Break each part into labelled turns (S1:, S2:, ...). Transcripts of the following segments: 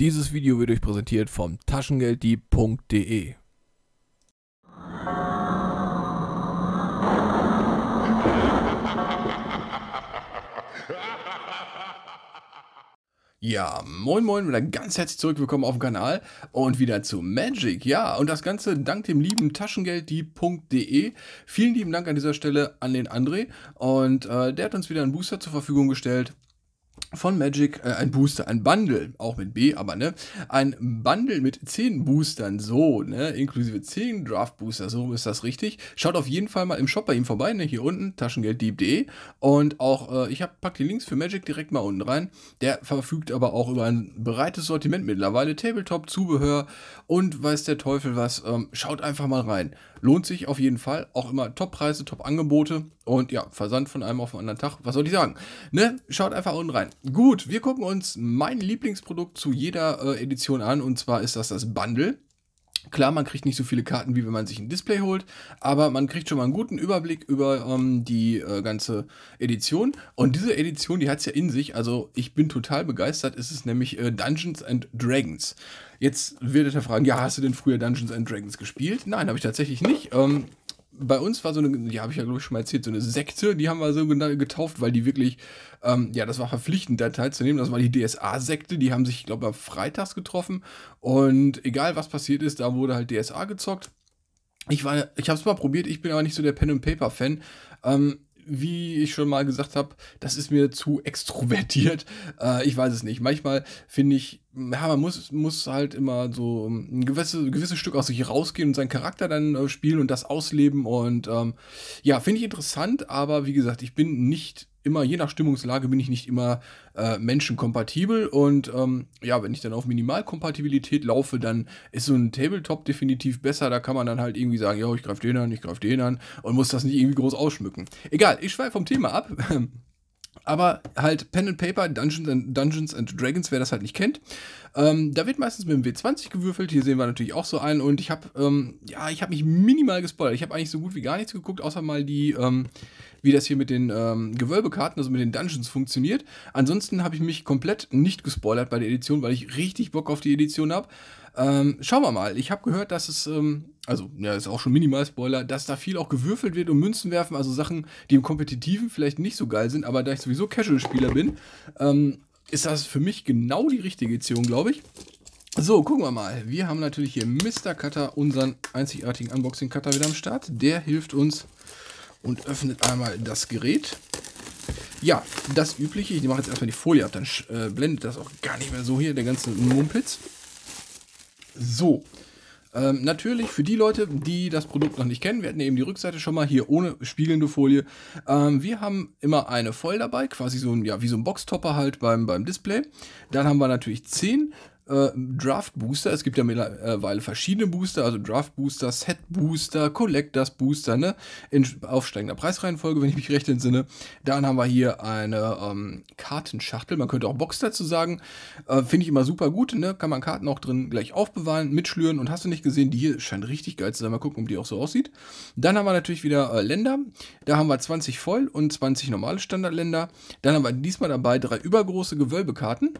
S1: Dieses Video wird euch präsentiert vom Taschengelddieb.de. Ja, moin moin, wieder ganz herzlich zurück, willkommen auf dem Kanal und wieder zu Magic, ja, und das Ganze dank dem lieben Taschengelddieb.de. Vielen lieben Dank an dieser Stelle an den André und äh, der hat uns wieder einen Booster zur Verfügung gestellt von Magic äh, ein Booster, ein Bundle, auch mit B, aber ne, ein Bundle mit 10 Boostern, so, ne, inklusive 10 Draft Booster, so ist das richtig. Schaut auf jeden Fall mal im Shop bei ihm vorbei, ne, hier unten, taschengelddieb.de und auch, äh, ich hab, pack die Links für Magic direkt mal unten rein. Der verfügt aber auch über ein breites Sortiment mittlerweile, Tabletop, Zubehör und weiß der Teufel was, ähm, schaut einfach mal rein. Lohnt sich auf jeden Fall. Auch immer Top-Preise, Top-Angebote und ja, Versand von einem auf den anderen Tag. Was soll ich sagen? Ne? Schaut einfach unten rein. Gut, wir gucken uns mein Lieblingsprodukt zu jeder äh, Edition an und zwar ist das das Bundle. Klar, man kriegt nicht so viele Karten, wie wenn man sich ein Display holt, aber man kriegt schon mal einen guten Überblick über ähm, die äh, ganze Edition. Und diese Edition, die hat es ja in sich. Also ich bin total begeistert. Es ist nämlich äh, Dungeons and Dragons. Jetzt werdet ihr fragen, ja, hast du denn früher Dungeons and Dragons gespielt? Nein, habe ich tatsächlich nicht. Ähm, bei uns war so eine, die habe ich ja glaube ich schon mal erzählt, so eine Sekte, die haben wir so getauft, weil die wirklich, ähm, ja, das war verpflichtend, da teilzunehmen. Das war die DSA-Sekte, die haben sich, glaube ich, freitags getroffen und egal was passiert ist, da wurde halt DSA gezockt. Ich war, ich habe es mal probiert, ich bin aber nicht so der Pen and Paper Fan. Ähm, wie ich schon mal gesagt habe, das ist mir zu extrovertiert. Äh, ich weiß es nicht. Manchmal finde ich ja, man muss, muss halt immer so ähm, ein gewisse, gewisses Stück aus sich rausgehen und seinen Charakter dann äh, spielen und das ausleben. Und ähm, ja, finde ich interessant, aber wie gesagt, ich bin nicht immer, je nach Stimmungslage, bin ich nicht immer äh, menschenkompatibel. Und ähm, ja, wenn ich dann auf Minimalkompatibilität laufe, dann ist so ein Tabletop definitiv besser. Da kann man dann halt irgendwie sagen, ja, ich greife den an, ich greife den an und muss das nicht irgendwie groß ausschmücken. Egal, ich schweife vom Thema ab. Aber halt Pen and Paper, Dungeons and, Dungeons and Dragons, wer das halt nicht kennt. Ähm, da wird meistens mit dem W20 gewürfelt. Hier sehen wir natürlich auch so einen. Und ich habe, ähm, ja, ich mich minimal gespoilert. Ich habe eigentlich so gut wie gar nichts geguckt, außer mal die, ähm, wie das hier mit den ähm, Gewölbekarten, also mit den Dungeons funktioniert. Ansonsten habe ich mich komplett nicht gespoilert bei der Edition, weil ich richtig Bock auf die Edition habe. Ähm, schauen wir mal. Ich habe gehört, dass es, ähm, also ja, ist auch schon Minimal-Spoiler, dass da viel auch gewürfelt wird und Münzen werfen, also Sachen, die im Kompetitiven vielleicht nicht so geil sind, aber da ich sowieso Casual-Spieler bin, ähm, ist das für mich genau die richtige Erziehung, glaube ich. So, gucken wir mal. Wir haben natürlich hier Mr. Cutter, unseren einzigartigen Unboxing-Cutter wieder am Start. Der hilft uns und öffnet einmal das Gerät. Ja, das Übliche. Ich mache jetzt erstmal die Folie ab, dann äh, blendet das auch gar nicht mehr so hier, der ganze Mumpitz. So, ähm, natürlich für die Leute, die das Produkt noch nicht kennen, wir hatten eben die Rückseite schon mal hier ohne spiegelnde Folie. Ähm, wir haben immer eine voll dabei, quasi so ein, ja, wie so ein Boxtopper halt beim, beim Display. Dann haben wir natürlich 10 äh, Draft Booster. Es gibt ja mittlerweile verschiedene Booster, also Draft Booster, Set Booster, Collectors Booster, ne? In aufsteigender Preisreihenfolge, wenn ich mich recht entsinne. Dann haben wir hier eine ähm, Kartenschachtel. Man könnte auch Box dazu sagen. Äh, Finde ich immer super gut, ne? Kann man Karten auch drin gleich aufbewahren, mitschlüren und hast du nicht gesehen, die hier scheint richtig geil zu sein. Mal gucken, ob die auch so aussieht. Dann haben wir natürlich wieder äh, Länder. Da haben wir 20 Voll und 20 normale Standardländer. Dann haben wir diesmal dabei drei übergroße Gewölbekarten.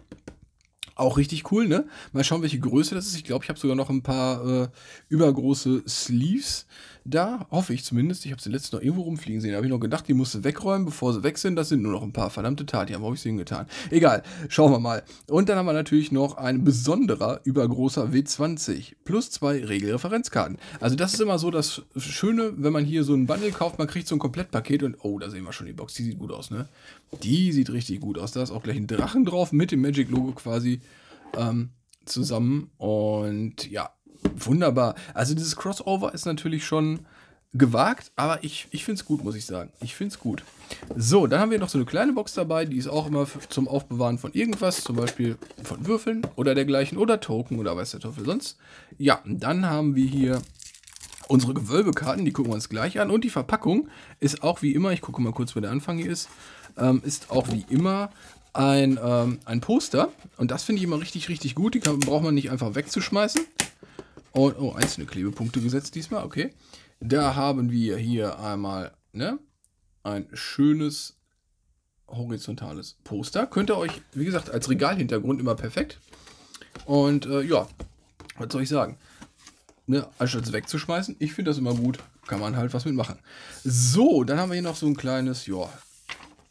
S1: Auch richtig cool, ne? Mal schauen, welche Größe das ist. Ich glaube, ich habe sogar noch ein paar äh, übergroße Sleeves da, hoffe ich zumindest. Ich habe sie letztens noch irgendwo rumfliegen sehen. Da habe ich noch gedacht, die musste wegräumen, bevor sie weg sind. Das sind nur noch ein paar verdammte Tatiam. Wo habe ich sie hingetan? Egal, schauen wir mal. Und dann haben wir natürlich noch ein besonderer, übergroßer W20 plus zwei Regelreferenzkarten. Also das ist immer so das Schöne, wenn man hier so ein Bundle kauft, man kriegt so ein Komplettpaket und oh, da sehen wir schon die Box. Die sieht gut aus, ne? Die sieht richtig gut aus. Da ist auch gleich ein Drachen drauf mit dem Magic-Logo quasi. Ähm, zusammen und ja, wunderbar. Also dieses Crossover ist natürlich schon gewagt, aber ich, ich finde es gut, muss ich sagen. Ich finde es gut. So, dann haben wir noch so eine kleine Box dabei, die ist auch immer zum Aufbewahren von irgendwas, zum Beispiel von Würfeln oder dergleichen oder Token oder weiß der Teufel sonst. Ja, und dann haben wir hier unsere Gewölbekarten, die gucken wir uns gleich an und die Verpackung ist auch wie immer, ich gucke mal kurz, wo der Anfang hier ist, ähm, ist auch wie immer ein, ähm, ein Poster und das finde ich immer richtig, richtig gut, die kann, braucht man nicht einfach wegzuschmeißen. Und, oh, einzelne Klebepunkte gesetzt diesmal, okay. Da haben wir hier einmal ne, ein schönes horizontales Poster. Könnt ihr euch, wie gesagt, als Regalhintergrund immer perfekt. Und äh, ja, was soll ich sagen? Ne, anstatt wegzuschmeißen, ich finde das immer gut, kann man halt was mitmachen. So, dann haben wir hier noch so ein kleines, ja,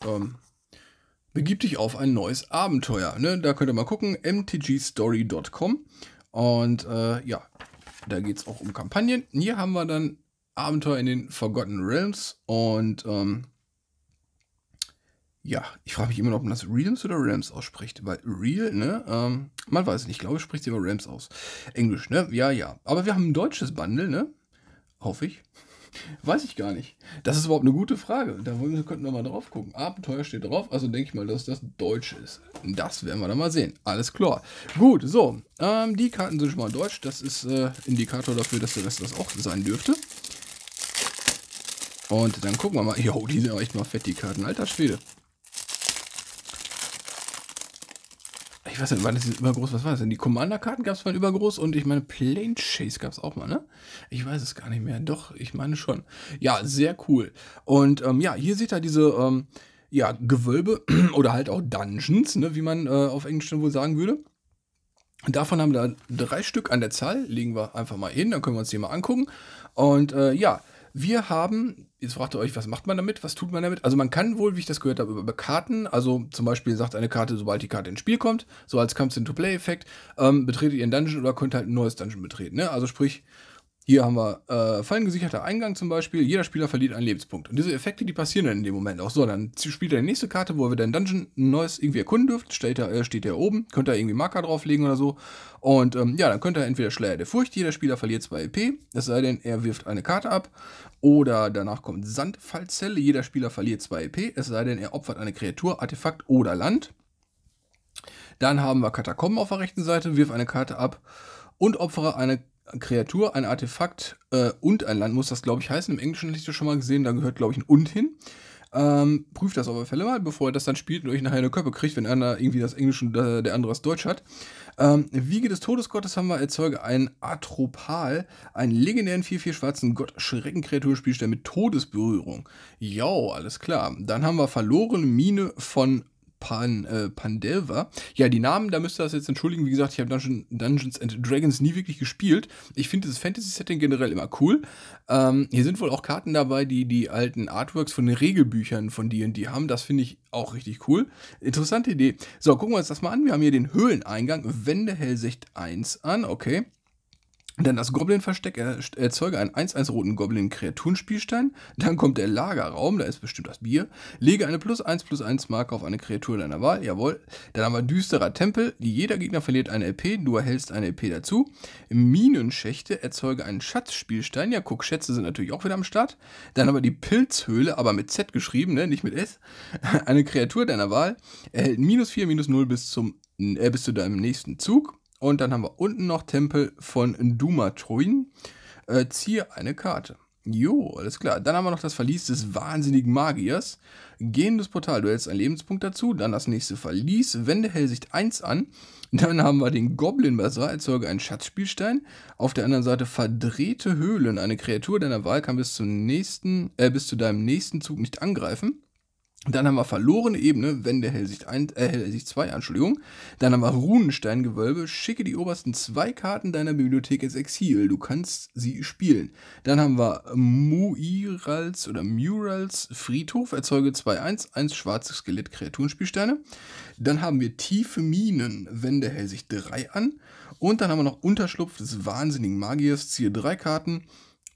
S1: ähm, begib dich auf ein neues Abenteuer. Ne? Da könnt ihr mal gucken, mtgstory.com. Und äh, ja, da geht es auch um Kampagnen. Hier haben wir dann Abenteuer in den Forgotten Realms und ähm, ja, ich frage mich immer noch, ob man das Realms oder Realms ausspricht, weil Real, ne, ähm, man weiß nicht, ich glaube, spricht sie über Realms aus. Englisch, ne, ja, ja. Aber wir haben ein deutsches Bundle, ne, hoffe ich. Weiß ich gar nicht. Das ist überhaupt eine gute Frage. Da könnten wir mal drauf gucken. Abenteuer steht drauf, also denke ich mal, dass das Deutsch ist. Das werden wir dann mal sehen. Alles klar. Gut, so. Ähm, die Karten sind schon mal deutsch. Das ist äh, Indikator dafür, dass der Rest das auch sein dürfte. Und dann gucken wir mal. Jo, die sind auch echt mal fett, die Karten. Alter Schwede. ich weiß nicht, war das übergroß? Was war das denn? Die Commander-Karten gab es mal übergroß und ich meine, Plane Chase gab es auch mal, ne? Ich weiß es gar nicht mehr. Doch, ich meine schon. Ja, sehr cool. Und ähm, ja, hier seht ihr diese. Ähm, ja, Gewölbe oder halt auch Dungeons, ne, wie man äh, auf Englisch wohl sagen würde. Davon haben wir da drei Stück an der Zahl. Legen wir einfach mal hin, dann können wir uns die mal angucken. Und äh, ja, wir haben jetzt fragt ihr euch, was macht man damit? Was tut man damit? Also man kann wohl, wie ich das gehört habe, über Karten, also zum Beispiel sagt eine Karte, sobald die Karte ins Spiel kommt, so als Comes-into-Play-Effekt, ähm, betretet ihr einen Dungeon oder könnt halt ein neues Dungeon betreten. Ne? Also sprich, hier haben wir äh, fallengesicherter Eingang zum Beispiel. Jeder Spieler verliert einen Lebenspunkt. Und diese Effekte, die passieren dann in dem Moment auch so. Dann spielt er die nächste Karte, wo wir dann Dungeon neues irgendwie erkunden dürfen. Steht er, äh, steht er oben, könnt ihr irgendwie Marker drauflegen oder so. Und ähm, ja, dann könnte er entweder Schleier der Furcht, jeder Spieler verliert 2 EP, es sei denn, er wirft eine Karte ab. Oder danach kommt Sandfallzelle, jeder Spieler verliert 2 EP, es sei denn, er opfert eine Kreatur, Artefakt oder Land. Dann haben wir Katakomben auf der rechten Seite, wirf eine Karte ab und opfere eine Karte. Kreatur, ein Artefakt äh, und ein Land muss das, glaube ich, heißen. Im Englischen hätte ich das schon mal gesehen, da gehört, glaube ich, ein Und hin. Ähm, prüft das auf alle Fälle mal, bevor ihr das dann spielt und euch nachher eine Köppe kriegt, wenn einer irgendwie das Englische und äh, der andere das Deutsch hat. Ähm, Wiege des Todesgottes haben wir, erzeuge einen Atropal, einen legendären 4-4 schwarzen Gott Schreckenkreaturspielstein mit Todesberührung. Jo, alles klar. Dann haben wir verloren Mine von Pan, äh, Pandelva. Ja, die Namen, da müsst ihr das jetzt entschuldigen. Wie gesagt, ich habe Dungeon, Dungeons and Dragons nie wirklich gespielt. Ich finde das Fantasy-Setting generell immer cool. Ähm, hier sind wohl auch Karten dabei, die die alten Artworks von den Regelbüchern von D&D haben. Das finde ich auch richtig cool. Interessante Idee. So, gucken wir uns das mal an. Wir haben hier den Höhleneingang, Wende Hellsicht 1 an. Okay. Denn das Goblin-Versteck erzeuge einen 1-1 roten Goblin-Kreaturenspielstein. Dann kommt der Lagerraum, da ist bestimmt das Bier. Lege eine plus 1 plus 1 Marke auf eine Kreatur deiner Wahl, jawohl. Dann haben wir düsterer Tempel, jeder Gegner verliert eine LP, du erhältst eine LP dazu. Minenschächte erzeuge einen Schatzspielstein, ja guck, Schätze sind natürlich auch wieder am Start. Dann haben wir die Pilzhöhle, aber mit Z geschrieben, ne? nicht mit S. eine Kreatur deiner Wahl erhält minus 4, minus 0 bis, zum, äh, bis zu deinem nächsten Zug. Und dann haben wir unten noch Tempel von Dumatruin. Äh, ziehe eine Karte. Jo, alles klar. Dann haben wir noch das Verlies des wahnsinnigen Magiers. Gehendes Portal, du hältst einen Lebenspunkt dazu. Dann das nächste Verlies, Wende Hellsicht 1 an. Dann haben wir den Goblin Basar, erzeuge einen Schatzspielstein. Auf der anderen Seite verdrehte Höhlen. Eine Kreatur deiner Wahl kann bis zum nächsten, äh, bis zu deinem nächsten Zug nicht angreifen. Dann haben wir verlorene Ebene, Wände Hellsicht, ein, äh, Hellsicht 2, Entschuldigung. Dann haben wir Runensteingewölbe, schicke die obersten zwei Karten deiner Bibliothek ins Exil, du kannst sie spielen. Dann haben wir Muirals oder Murals Friedhof, erzeuge 2, 1, 1 schwarze Skelett, Kreaturenspielsteine. Dann haben wir tiefe Minen, Wände Hellsicht 3 an. Und dann haben wir noch Unterschlupf des wahnsinnigen Magiers, ziehe drei Karten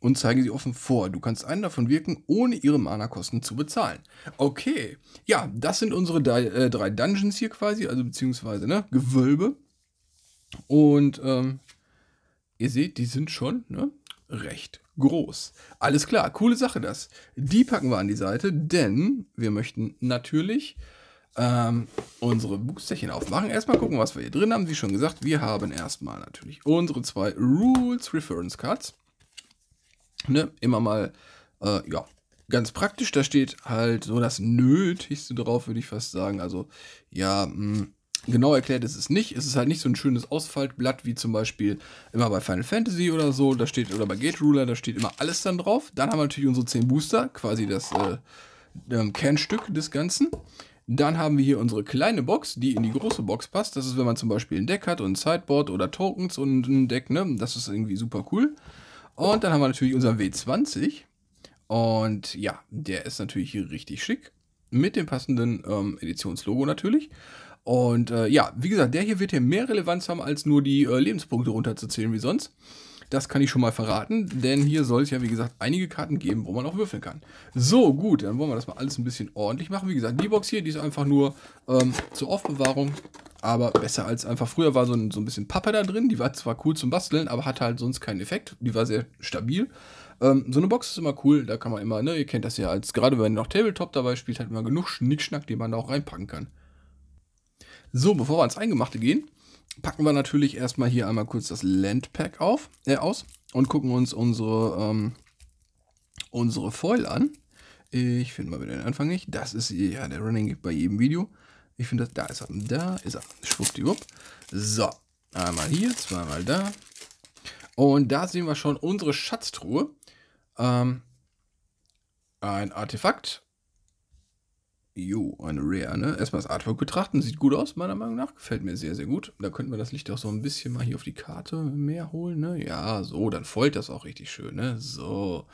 S1: und zeige sie offen vor. Du kannst einen davon wirken, ohne ihre Mana-Kosten zu bezahlen. Okay, ja, das sind unsere äh, drei Dungeons hier quasi, also beziehungsweise ne, Gewölbe. Und ähm, ihr seht, die sind schon ne, recht groß. Alles klar, coole Sache das. Die packen wir an die Seite, denn wir möchten natürlich ähm, unsere Buchstäbchen aufmachen. Erstmal gucken, was wir hier drin haben. Wie schon gesagt, wir haben erstmal natürlich unsere zwei Rules Reference Cards ne, immer mal, äh, ja, ganz praktisch. Da steht halt so das Nötigste drauf, würde ich fast sagen. Also, ja, mh, hm, Genau erklärt ist es nicht. Es ist halt nicht so ein schönes Ausfaltblatt wie zum Beispiel immer bei Final Fantasy oder so. Da steht, oder bei Gate Ruler, da steht immer alles dann drauf. Dann haben wir natürlich unsere 10 Booster, quasi das äh, ähm, Kernstück des Ganzen. Dann haben wir hier unsere kleine Box, die in die große Box passt. Das ist, wenn man zum Beispiel ein Deck hat und ein Sideboard oder Tokens und ein Deck, ne? Das ist irgendwie super cool. Und dann haben wir natürlich unseren W20. Und ja, der ist natürlich richtig schick. Mit dem passenden ähm, Editionslogo natürlich. Und äh, ja, wie gesagt, der hier wird hier mehr Relevanz haben, als nur die äh, Lebenspunkte runterzuzählen wie sonst. Das kann ich schon mal verraten, denn hier soll es ja, wie gesagt, einige Karten geben, wo man auch würfeln kann. So, gut, dann wollen wir das mal alles ein bisschen ordentlich machen. Wie gesagt, die Box hier, die ist einfach nur ähm, zur Aufbewahrung, aber besser als einfach. Früher war so ein, so ein bisschen Pappe da drin, die war zwar cool zum Basteln, aber hatte halt sonst keinen Effekt. Die war sehr stabil. Ähm, so eine Box ist immer cool, da kann man immer, ne, ihr kennt das ja, als gerade wenn ihr noch Tabletop dabei spielt, hat man genug Schnickschnack, den man da auch reinpacken kann. So, bevor wir ans Eingemachte gehen, packen wir natürlich erstmal hier einmal kurz das Landpack auf, äh, aus und gucken uns unsere, ähm, unsere Foil an. Ich finde mal wieder den Anfang nicht. Das ist ja der Running bei jedem Video. Ich finde, da ist er. Da ist er. Schwuppdiwupp. So, einmal hier, zweimal da. Und da sehen wir schon unsere Schatztruhe. Ähm, ein Artefakt Jo, eine Rare, ne? Erstmal das Artwork betrachten. Sieht gut aus, meiner Meinung nach. Gefällt mir sehr, sehr gut. Da könnten wir das Licht auch so ein bisschen mal hier auf die Karte mehr holen, ne? Ja, so, dann folgt das auch richtig schön, ne? So.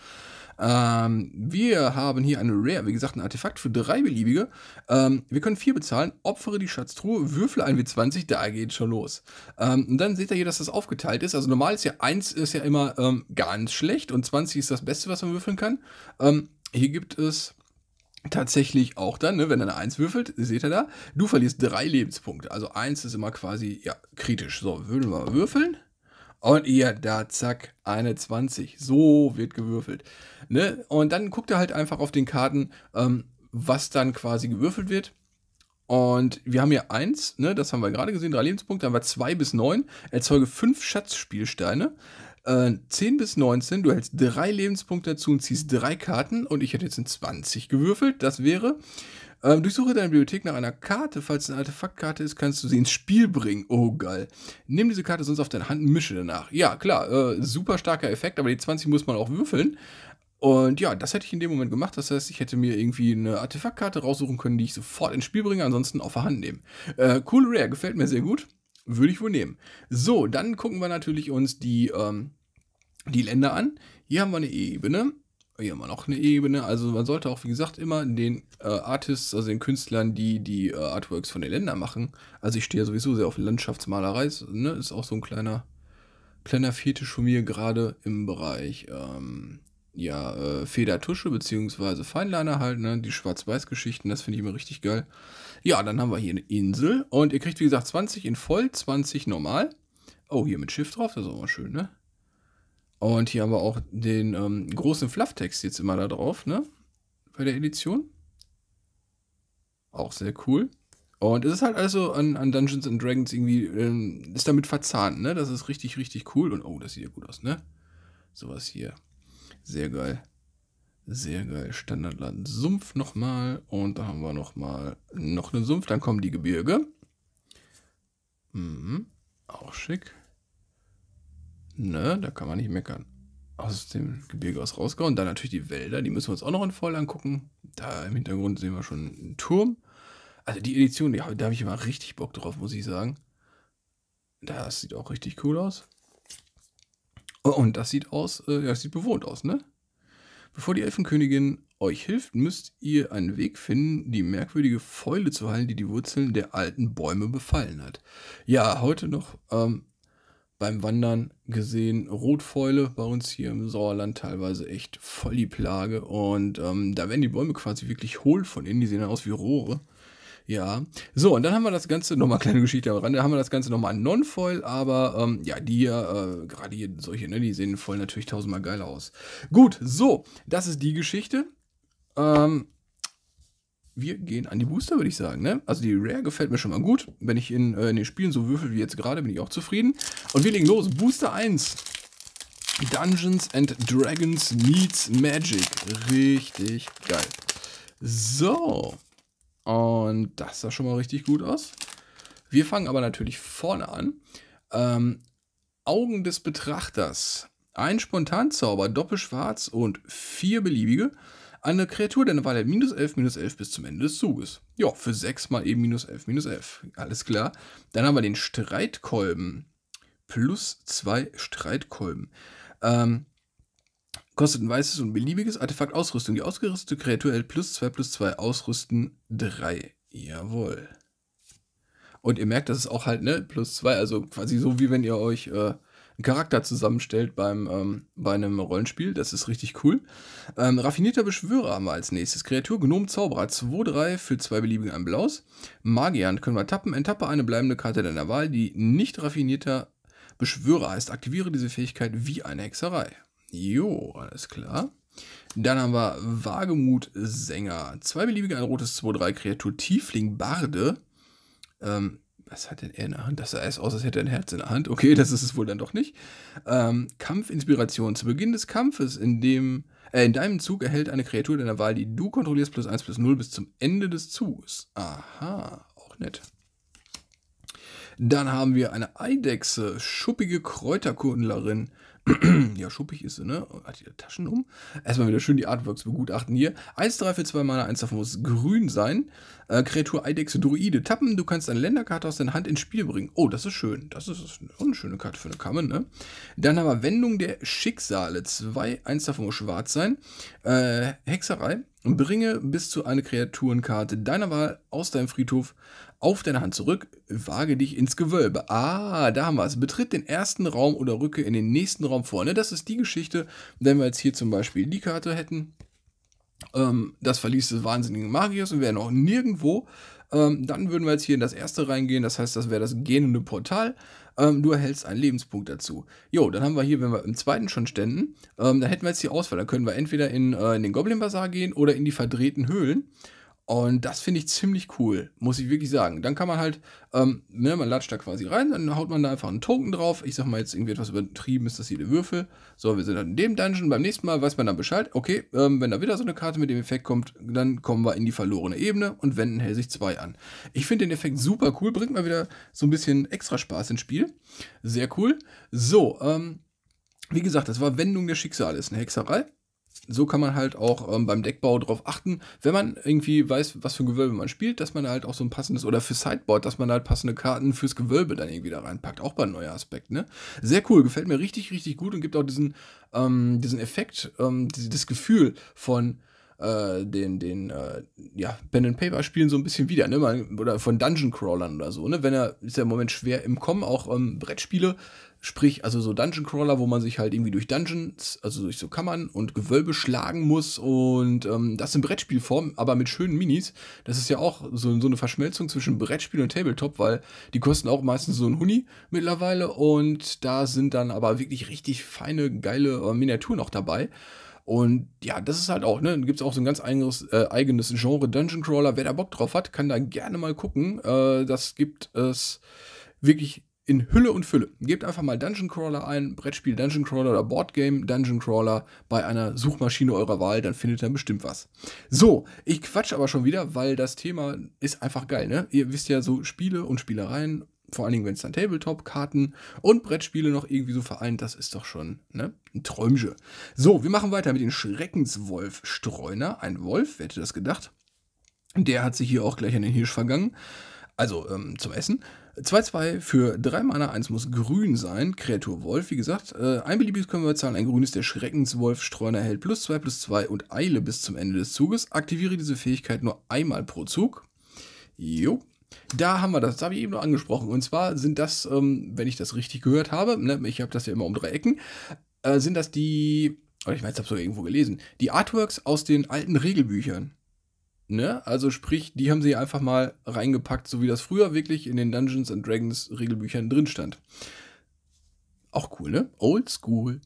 S1: Ähm, wir haben hier eine Rare, wie gesagt, ein Artefakt für drei beliebige. Ähm, wir können vier bezahlen, opfere die Schatztruhe, würfle ein W20, da geht schon los. Ähm, und dann seht ihr hier, dass das aufgeteilt ist. Also normal ist ja 1 ist ja immer ähm, ganz schlecht und 20 ist das Beste, was man würfeln kann. Ähm, hier gibt es tatsächlich auch dann, ne, wenn er eine 1 würfelt, seht ihr da, du verlierst drei Lebenspunkte. Also 1 ist immer quasi, ja, kritisch. So, würden wir würfeln. Und ihr, da, zack, eine 20. So wird gewürfelt. Ne? Und dann guckt er halt einfach auf den Karten, ähm, was dann quasi gewürfelt wird. Und wir haben hier 1, ne, das haben wir gerade gesehen, drei Lebenspunkte, dann haben wir 2 bis 9, erzeuge 5 Schatzspielsteine äh, 10 bis 19, du hältst drei Lebenspunkte dazu und ziehst drei Karten und ich hätte jetzt in 20 gewürfelt, das wäre. Ähm, durchsuche deine Bibliothek nach einer Karte. Falls es eine Artefaktkarte ist, kannst du sie ins Spiel bringen. Oh, geil. Nimm diese Karte sonst auf deine Hand und mische danach. Ja, klar, äh, super starker Effekt, aber die 20 muss man auch würfeln. Und ja, das hätte ich in dem Moment gemacht. Das heißt, ich hätte mir irgendwie eine Artefaktkarte raussuchen können, die ich sofort ins Spiel bringe, ansonsten auf der Hand nehmen. Äh, cool Rare, gefällt mir sehr gut. Würde ich wohl nehmen. So, dann gucken wir natürlich uns die ähm, die Länder an. Hier haben wir eine Ebene. Hier haben wir noch eine Ebene. Also man sollte auch, wie gesagt, immer den äh, Artists, also den Künstlern, die die äh, Artworks von den Ländern machen. Also ich stehe ja sowieso sehr auf Landschaftsmalerei. Ne? Ist auch so ein kleiner, kleiner Fetisch von mir, gerade im Bereich ähm, ja, äh, Federtusche bzw. Feinliner halt, ne? die Schwarz-Weiß-Geschichten, das finde ich immer richtig geil. Ja, dann haben wir hier eine Insel und ihr kriegt, wie gesagt, 20 in voll, 20 normal. Oh, hier mit Schiff drauf, das ist auch mal schön, ne? Und hier haben wir auch den ähm, großen Flufftext jetzt immer da drauf, ne? Bei der Edition. Auch sehr cool. Und es ist halt also an, an Dungeons and Dragons irgendwie, ähm, ist damit verzahnt, ne? Das ist richtig, richtig cool. Und oh, das sieht ja gut aus, ne? Sowas hier. Sehr geil. Sehr geil. Standardland Sumpf nochmal. Und da haben wir nochmal noch einen Sumpf. Dann kommen die Gebirge. Mhm. Auch schick. Ne, da kann man nicht meckern. Aus dem Gebirge aus rausgehauen. Dann natürlich die Wälder, die müssen wir uns auch noch in voll angucken. Da im Hintergrund sehen wir schon einen Turm. Also die Edition, die, da habe ich immer richtig Bock drauf, muss ich sagen. Das sieht auch richtig cool aus. Oh, und das sieht aus, äh, das sieht bewohnt aus, ne? Bevor die Elfenkönigin euch hilft, müsst ihr einen Weg finden, die merkwürdige Fäule zu heilen, die die Wurzeln der alten Bäume befallen hat. Ja, heute noch ähm, beim Wandern gesehen, Rotfäule bei uns hier im Sauerland teilweise echt voll die Plage. Und ähm, da werden die Bäume quasi wirklich hohl von innen, die sehen dann aus wie Rohre. Ja, so, und dann haben wir das Ganze, nochmal kleine Geschichte am Rande, haben wir das Ganze nochmal an Non-Foil, aber ähm, ja, die hier, äh, gerade hier solche, ne, die sehen voll natürlich tausendmal geiler aus. Gut, so, das ist die Geschichte. Ähm, wir gehen an die Booster, würde ich sagen. Ne? Also die Rare gefällt mir schon mal gut. Wenn ich in, äh, in den Spielen so würfel wie jetzt gerade, bin ich auch zufrieden. Und wir legen los. Booster 1. Dungeons and Dragons meets Magic. Richtig geil. So. Und das sah schon mal richtig gut aus. Wir fangen aber natürlich vorne an. Ähm, Augen des Betrachters. Ein Spontanzauber, Doppelschwarz und vier beliebige. Eine Kreatur, deine Wahl Weile minus 11, minus 11 bis zum Ende des Zuges. Ja, für 6 mal eben minus 11, minus 11. Alles klar. Dann haben wir den Streitkolben. Plus 2 Streitkolben. Ähm, kostet ein weißes und beliebiges Artefakt Ausrüstung. Die ausgerüstete Kreatur hält plus 2 plus 2 Ausrüsten 3. Jawohl. Und ihr merkt, das ist auch halt, ne, plus 2, also quasi so wie wenn ihr euch äh, einen Charakter zusammenstellt beim, ähm, bei einem Rollenspiel. Das ist richtig cool. Ähm, raffinierter Beschwörer haben wir als nächstes. Kreatur, Gnom, Zauberer. 2-3 für zwei beliebigen ein Blaus. Magiern können wir tappen. Enttappe eine bleibende Karte deiner Wahl, die nicht raffinierter Beschwörer heißt. Aktiviere diese Fähigkeit wie eine Hexerei. Jo, alles klar. Dann haben wir Wagemut Sänger. Zwei beliebige, ein rotes 2-3 Kreatur Tiefling Barde. Ähm, was hat denn er in der Hand? Das sah es aus, als hätte er ein Herz in der Hand. Okay, das ist es wohl dann doch nicht. Ähm, Kampfinspiration. Zu Beginn des Kampfes, in dem äh, in deinem Zug erhält eine Kreatur deiner Wahl, die du kontrollierst, plus 1 plus 0 bis zum Ende des Zugs. Aha, auch nett. Dann haben wir eine Eidechse, schuppige Kräuterkundlerin. ja, schuppig ist sie, ne? Hat die Taschen um? Erstmal wieder schön die Artworks begutachten hier. 1, 3 4, 2 Mana, 1 davon muss grün sein. Äh, Kreatur Eidechse Druide. Tappen, du kannst eine Länderkarte aus deiner Hand ins Spiel bringen. Oh, das ist schön. Das ist eine unschöne Karte für eine Kamme, ne? Dann haben wir Wendung der Schicksale. 2, 1 davon muss schwarz sein. Äh, Hexerei. Bringe bis zu einer Kreaturenkarte deiner Wahl aus deinem Friedhof auf deine Hand zurück, wage dich ins Gewölbe. Ah, da haben wir es. Betritt den ersten Raum oder rücke in den nächsten Raum vorne. Das ist die Geschichte, wenn wir jetzt hier zum Beispiel die Karte hätten. Ähm, das Verlies des wahnsinnigen Magiers und wäre noch nirgendwo. Ähm, dann würden wir jetzt hier in das erste reingehen. Das heißt, das wäre das gähnende Portal. Ähm, du erhältst einen Lebenspunkt dazu. Jo, dann haben wir hier, wenn wir im zweiten schon ständen, ähm, dann hätten wir jetzt die Auswahl. Da können wir entweder in, äh, in den Goblin Bazaar gehen oder in die verdrehten Höhlen. Und das finde ich ziemlich cool, muss ich wirklich sagen. Dann kann man halt, ähm, ne, man latscht da quasi rein, dann haut man da einfach einen Token drauf. Ich sag mal jetzt irgendwie etwas übertrieben, ist das hier der Würfel. So, wir sind dann in dem Dungeon. Beim nächsten Mal weiß man dann Bescheid, okay, ähm, wenn da wieder so eine Karte mit dem Effekt kommt, dann kommen wir in die verlorene Ebene und wenden Hellsicht 2 an. Ich finde den Effekt super cool, bringt mal wieder so ein bisschen extra Spaß ins Spiel. Sehr cool. So, ähm, wie gesagt, das war Wendung der Schicksale, ist eine Hexerei so kann man halt auch ähm, beim Deckbau darauf achten, wenn man irgendwie weiß, was für ein Gewölbe man spielt, dass man halt auch so ein passendes oder für Sideboard, dass man halt passende Karten fürs Gewölbe dann irgendwie da reinpackt. Auch bei einem neuer Aspekt, ne? Sehr cool, gefällt mir richtig, richtig gut und gibt auch diesen, ähm, diesen Effekt, ähm, das Gefühl von äh, den, den äh, ja, Pen and Paper spielen so ein bisschen wieder, ne? Man, oder von Dungeon Crawlern oder so, ne? Wenn er, ist ja im Moment schwer im Kommen, auch ähm, Brettspiele Sprich, also so Dungeon Crawler, wo man sich halt irgendwie durch Dungeons, also durch so Kammern und Gewölbe schlagen muss und ähm, das in Brettspielform, aber mit schönen Minis. Das ist ja auch so, so eine Verschmelzung zwischen Brettspiel und Tabletop, weil die kosten auch meistens so ein Huni mittlerweile und da sind dann aber wirklich richtig feine, geile äh, Miniaturen auch dabei. Und ja, das ist halt auch, ne? Gibt es auch so ein ganz eigenes, äh, eigenes Genre Dungeon Crawler. Wer da Bock drauf hat, kann da gerne mal gucken. Äh, das gibt es wirklich in Hülle und Fülle. Gebt einfach mal Dungeon Crawler ein, Brettspiel Dungeon Crawler oder Boardgame Dungeon Crawler bei einer Suchmaschine eurer Wahl, dann findet ihr bestimmt was. So, ich quatsch aber schon wieder, weil das Thema ist einfach geil, ne? Ihr wisst ja so Spiele und Spielereien, vor allen Dingen wenn es dann Tabletop-Karten und Brettspiele noch irgendwie so vereint, das ist doch schon, ne? Ein Träumsche. So, wir machen weiter mit den Schreckenswolf-Streuner. Ein Wolf, wer hätte das gedacht? Der hat sich hier auch gleich an den Hirsch vergangen. Also ähm, zum Essen. 2-2 für 3 Mana, 1 muss grün sein. Kreatur Wolf, wie gesagt. Äh, ein beliebiges können wir zahlen. Ein grünes der Schreckenswolf. Streuner hält plus 2 plus 2 und Eile bis zum Ende des Zuges. Aktiviere diese Fähigkeit nur einmal pro Zug. Jo. Da haben wir das, das habe ich eben noch angesprochen. Und zwar sind das, ähm, wenn ich das richtig gehört habe, ne, ich habe das ja immer um drei Ecken, äh, sind das die, oder oh, ich meine, das habe ich irgendwo gelesen, die Artworks aus den alten Regelbüchern. Ne? Also sprich, die haben sie einfach mal reingepackt, so wie das früher wirklich in den Dungeons and Dragons Regelbüchern drin stand. Auch cool, ne? Old School.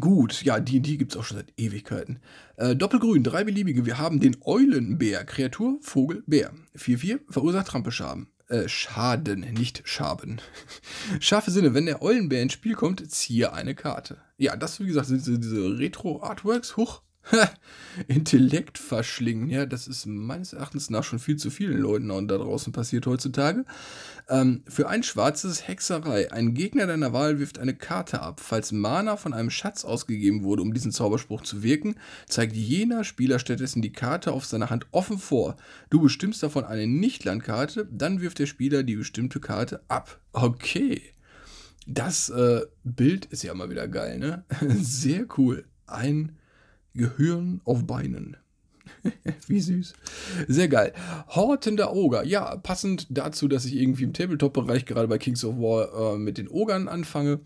S1: Gut, ja, die, die gibt es auch schon seit Ewigkeiten. Äh, Doppelgrün, drei beliebige. Wir haben den Eulenbär. Kreatur, Vogel, Bär. 4-4, verursacht Trampeschaden. Äh, Schaden, nicht Schaben. Scharfe Sinne, wenn der Eulenbär ins Spiel kommt, ziehe eine Karte. Ja, das, wie gesagt, sind diese Retro-Artworks. Huch, Intellekt verschlingen, ja, das ist meines Erachtens nach schon viel zu vielen Leuten da draußen passiert heutzutage. Ähm, für ein schwarzes Hexerei. Ein Gegner deiner Wahl wirft eine Karte ab. Falls Mana von einem Schatz ausgegeben wurde, um diesen Zauberspruch zu wirken, zeigt jener Spieler stattdessen die Karte auf seiner Hand offen vor. Du bestimmst davon eine Nicht-Landkarte, dann wirft der Spieler die bestimmte Karte ab. Okay. Das äh, Bild ist ja mal wieder geil, ne? Sehr cool. Ein Gehirn auf Beinen. Wie süß. Sehr geil. Hortender Oger. Ja, passend dazu, dass ich irgendwie im Tabletop-Bereich gerade bei Kings of War äh, mit den Ogern anfange,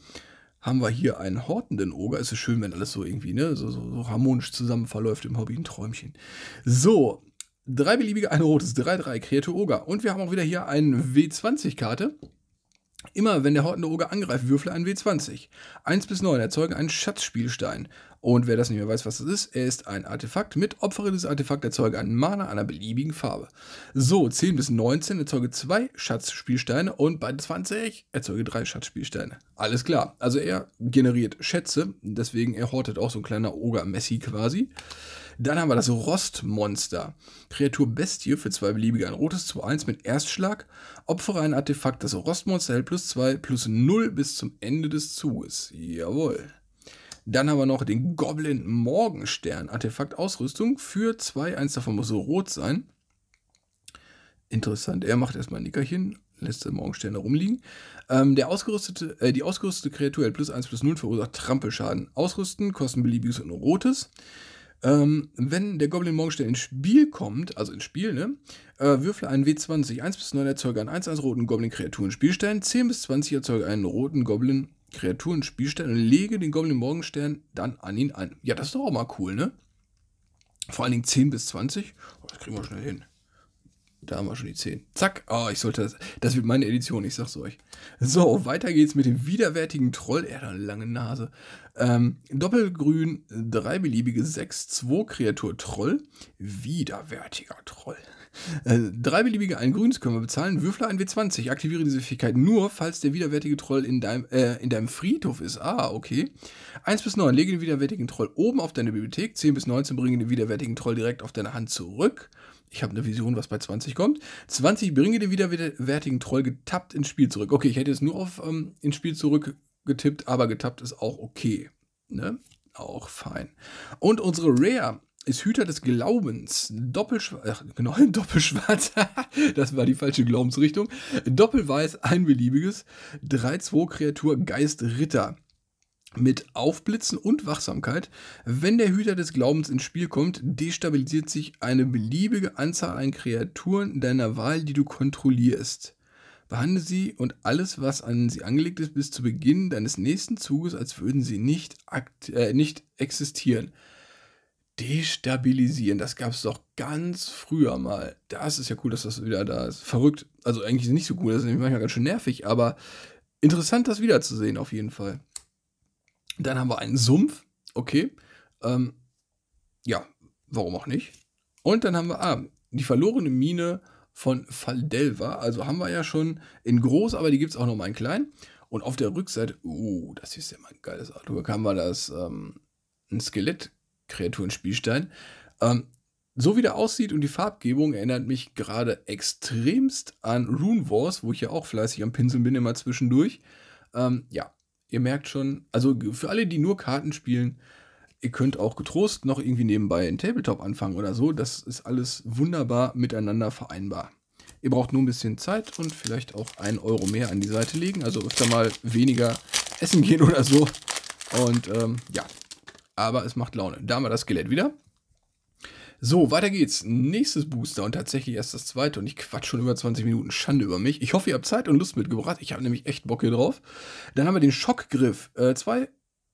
S1: haben wir hier einen hortenden Oger. Es ist schön, wenn alles so irgendwie ne, so, so, so harmonisch zusammen verläuft im Hobby, ein Träumchen. So, drei beliebige, ein rotes, drei, drei, Kreatur Oger. Und wir haben auch wieder hier eine W20-Karte. Immer wenn der hortende Oger angreift, würfle ein W20. 1 bis 9 erzeugen einen Schatzspielstein. Und wer das nicht mehr weiß, was das ist, er ist ein Artefakt. Mit Opfere des Artefakt erzeuge einen Mana einer beliebigen Farbe. So, 10 bis 19 erzeuge 2 Schatzspielsteine und bei 20 erzeuge 3 Schatzspielsteine. Alles klar. Also er generiert Schätze, deswegen er hortet auch so ein kleiner Oger-Messi quasi. Dann haben wir das Rostmonster. Kreatur Bestie für zwei beliebige ein rotes 2-1 mit Erstschlag. Opfere ein Artefakt. Das Rostmonster hält plus 2 plus 0 bis zum Ende des Zuges. Jawohl. Dann haben wir noch den Goblin Morgenstern. Artefakt Ausrüstung für 2. Eins davon muss rot sein. Interessant. Er macht erstmal ein Nickerchen, lässt den Morgenstern da rumliegen. Ähm, der ausgerüstete, äh, die ausgerüstete Kreatur hält plus 1 plus 0 verursacht Trampelschaden. Ausrüsten, kosten beliebiges und rotes. Ähm, wenn der Goblin Morgenstern ins Spiel kommt, also ins Spiel, ne? Äh, würfle einen W20, 1 bis 9 erzeuge einen 1 1 roten Goblin-Kreaturen Spielstein, 10 bis 20 erzeuge einen roten Goblin Kreaturen Spielstein und lege den Goblin Morgenstern dann an ihn an. Ja, das ist doch auch mal cool, ne? Vor allen Dingen 10 bis 20. Oh, das kriegen wir schnell hin. Da haben wir schon die 10. Zack. Oh, ich sollte das. Das wird meine Edition, ich sag's euch. So, weiter geht's mit dem widerwärtigen Troll. Er hat eine lange Nase. Ähm, Doppelgrün, drei beliebige 6-2 Kreatur Troll. Widerwärtiger Troll. Äh, drei beliebige, ein grünes können wir bezahlen. Würfle ein W20. Aktiviere diese Fähigkeit nur, falls der widerwärtige Troll in deinem, äh, in deinem Friedhof ist. Ah, okay. 1 bis 9. Lege den widerwärtigen Troll oben auf deine Bibliothek. 10 bis 19. Bringe den widerwärtigen Troll direkt auf deine Hand zurück ich habe eine Vision, was bei 20 kommt. 20, bringe den widerwärtigen Troll getappt ins Spiel zurück. Okay, ich hätte jetzt nur auf ähm, ins Spiel zurück getippt, aber getappt ist auch okay. Ne? Auch fein. Und unsere Rare ist Hüter des Glaubens. Genau, doppelschwarz, genau, Doppelschwarz, das war die falsche Glaubensrichtung. Doppelweiß, ein beliebiges, 3-2 Kreatur, Geist, Ritter. Mit Aufblitzen und Wachsamkeit, wenn der Hüter des Glaubens ins Spiel kommt, destabilisiert sich eine beliebige Anzahl an Kreaturen deiner Wahl, die du kontrollierst. Behandle sie und alles, was an sie angelegt ist, bis zu Beginn deines nächsten Zuges, als würden sie nicht, äh, nicht existieren. Destabilisieren, das gab es doch ganz früher mal. Das ist ja cool, dass das wieder da ist. Verrückt. Also eigentlich nicht so cool, das ist nämlich manchmal ganz schön nervig, aber interessant, das wiederzusehen auf jeden Fall. Dann haben wir einen Sumpf. Okay. Ähm, ja, warum auch nicht? Und dann haben wir ah, die verlorene Mine von Faldelva. Also haben wir ja schon in groß, aber die gibt es auch nochmal in klein. Und auf der Rückseite, oh, das ist ja mal ein geiles Auto. Da haben wir das ähm, ein Skelett-Kreaturenspielstein. Ähm, so wie der aussieht und die Farbgebung erinnert mich gerade extremst an Rune Wars, wo ich ja auch fleißig am Pinseln bin, immer zwischendurch. Ähm, ja, ihr merkt schon, also für alle, die nur Karten spielen, ihr könnt auch getrost noch irgendwie nebenbei einen Tabletop anfangen oder so. Das ist alles wunderbar miteinander vereinbar. Ihr braucht nur ein bisschen Zeit und vielleicht auch einen Euro mehr an die Seite legen. Also öfter mal weniger essen gehen oder so. Und ähm, ja, aber es macht Laune. Da haben wir das Skelett wieder. So, weiter geht's. Nächstes Booster und tatsächlich erst das zweite. Und ich quatsch schon über 20 Minuten. Schande über mich. Ich hoffe, ihr habt Zeit und Lust mitgebracht. Ich habe nämlich echt Bock hier drauf. Dann haben wir den Schockgriff. Äh, zwei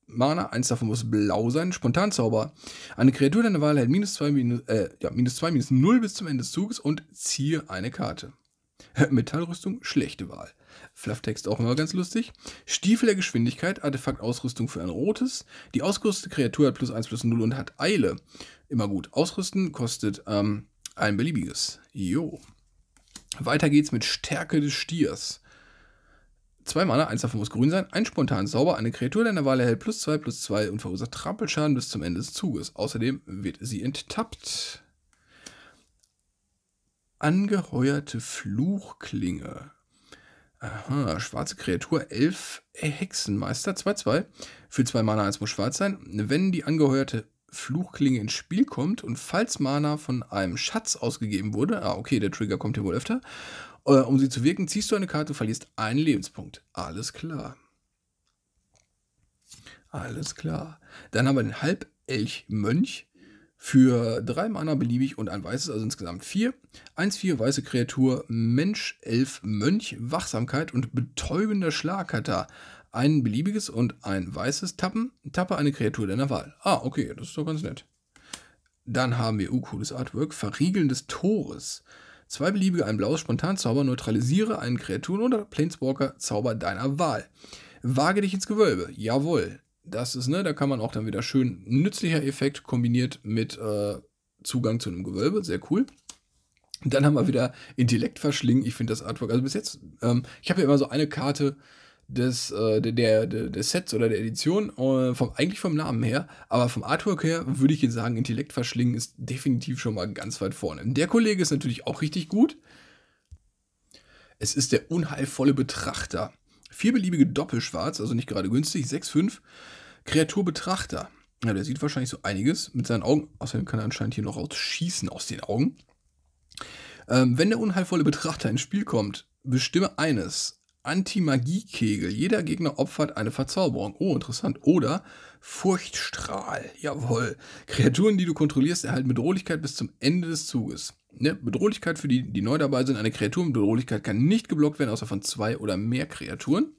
S1: Mana, eins davon muss blau sein, Spontanzauber. Eine Kreatur deiner Wahl hält minus zwei, minus, äh, ja, minus zwei, minus null bis zum Ende des Zuges und ziehe eine Karte. Metallrüstung, schlechte Wahl. Flufftext auch immer ganz lustig. Stiefel der Geschwindigkeit, Artefaktausrüstung für ein rotes. Die ausgerüstete Kreatur hat plus 1 plus 0 und hat Eile. Immer gut. Ausrüsten kostet ähm, ein beliebiges. Jo. Weiter geht's mit Stärke des Stiers. Zwei Mana, eins davon muss grün sein, ein spontan sauber, eine Kreatur deiner Wahl erhält plus zwei plus zwei und verursacht Trampelschaden bis zum Ende des Zuges. Außerdem wird sie enttappt. Angeheuerte Fluchklinge. Aha, schwarze Kreatur, elf Hexenmeister, 2-2. Für zwei Mana eins muss schwarz sein. Wenn die angeheuerte Fluchklinge ins Spiel kommt und falls Mana von einem Schatz ausgegeben wurde, ah, okay, der Trigger kommt hier wohl öfter, äh, um sie zu wirken, ziehst du eine Karte und verlierst einen Lebenspunkt. Alles klar. Alles klar. Dann haben wir den Halbelch-Mönch. Für drei Mana beliebig und ein weißes, also insgesamt vier. Eins, vier weiße Kreatur, Mensch, elf Mönch, Wachsamkeit und betäubender Schlag hat er ein beliebiges und ein weißes Tappen. Tappe eine Kreatur deiner Wahl. Ah, okay, das ist doch ganz nett. Dann haben wir, uh, cooles Artwork, Verriegeln des Tores. Zwei beliebige, ein blaues Spontanzauber, neutralisiere einen Kreaturen- oder Planeswalker-Zauber deiner Wahl. Wage dich ins Gewölbe. Jawohl. Das ist, ne, da kann man auch dann wieder schön nützlicher Effekt kombiniert mit äh, Zugang zu einem Gewölbe. Sehr cool. Dann haben wir mhm. wieder Intellekt verschlingen. Ich finde das Artwork, also bis jetzt, ähm, ich habe ja immer so eine Karte, des, äh, der, der, der, Sets oder der Edition, äh, vom, eigentlich vom Namen her, aber vom Artwork her würde ich jetzt sagen, Intellekt verschlingen ist definitiv schon mal ganz weit vorne. Der Kollege ist natürlich auch richtig gut. Es ist der unheilvolle Betrachter. Vierbeliebige Doppelschwarz, also nicht gerade günstig, 6,5. Kreatur Betrachter. Ja, der sieht wahrscheinlich so einiges mit seinen Augen. Außerdem kann er anscheinend hier noch rausschießen aus den Augen. Ähm, wenn der unheilvolle Betrachter ins Spiel kommt, bestimme eines Anti-Magie-Kegel. Jeder Gegner opfert eine Verzauberung. Oh, interessant. Oder Furchtstrahl. Jawohl. Kreaturen, die du kontrollierst, erhalten Bedrohlichkeit bis zum Ende des Zuges. Ne? Bedrohlichkeit für die, die neu dabei sind. Eine Kreatur mit Bedrohlichkeit kann nicht geblockt werden, außer von zwei oder mehr Kreaturen.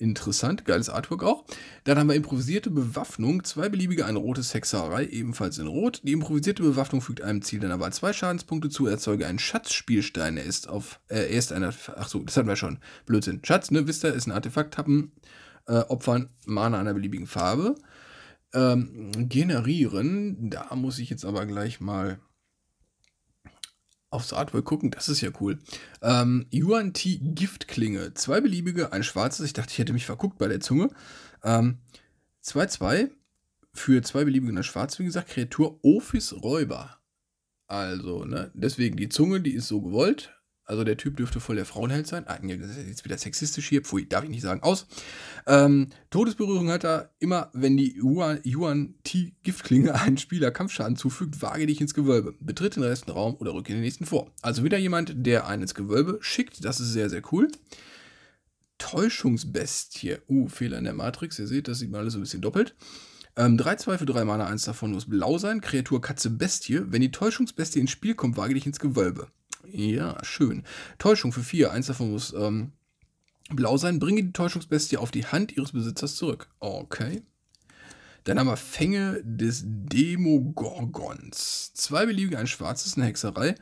S1: Interessant, geiles Artwork auch. Dann haben wir improvisierte Bewaffnung, zwei beliebige, eine rote Hexerei, ebenfalls in Rot. Die improvisierte Bewaffnung fügt einem Ziel deiner Wahl zwei Schadenspunkte zu, erzeuge einen Schatzspielstein. Er ist auf, äh, er ist einer, Achso, das hatten wir schon. Blödsinn. Schatz, ne, wisst ihr, ist ein Artefakt, tappen, äh, opfern, Mana einer beliebigen Farbe. Ähm, generieren, da muss ich jetzt aber gleich mal aufs Artwork gucken, das ist ja cool. Ähm, Yuan Ti Giftklinge. Zwei beliebige, ein schwarzes. Ich dachte, ich hätte mich verguckt bei der Zunge. 2-2 ähm, für zwei beliebige ein schwarzes, wie gesagt, Kreatur Office Räuber. Also, ne, deswegen die Zunge, die ist so gewollt. Also der Typ dürfte voll der Frauenheld sein. Ah, jetzt wieder sexistisch hier. Pfui, darf ich nicht sagen. Aus. Ähm, Todesberührung hat er immer, wenn die Yuan, Yuan T Giftklinge einen Spieler Kampfschaden zufügt, wage dich ins Gewölbe. Betritt den resten Raum oder rück in den nächsten vor. Also wieder jemand, der einen ins Gewölbe schickt. Das ist sehr, sehr cool. Täuschungsbestie. Uh, Fehler in der Matrix. Ihr seht, das sieht man alles so ein bisschen doppelt. Ähm, 3, 2 für Mana, eins davon muss blau sein. Kreatur Katze Bestie. Wenn die Täuschungsbestie ins Spiel kommt, wage dich ins Gewölbe. Ja, schön. Täuschung für vier. Eins davon muss ähm, blau sein. Bringe die Täuschungsbestie auf die Hand ihres Besitzers zurück. Okay. Dann haben wir Fänge des Demogorgons. Zwei beliebige, ein schwarzes, eine Hexerei.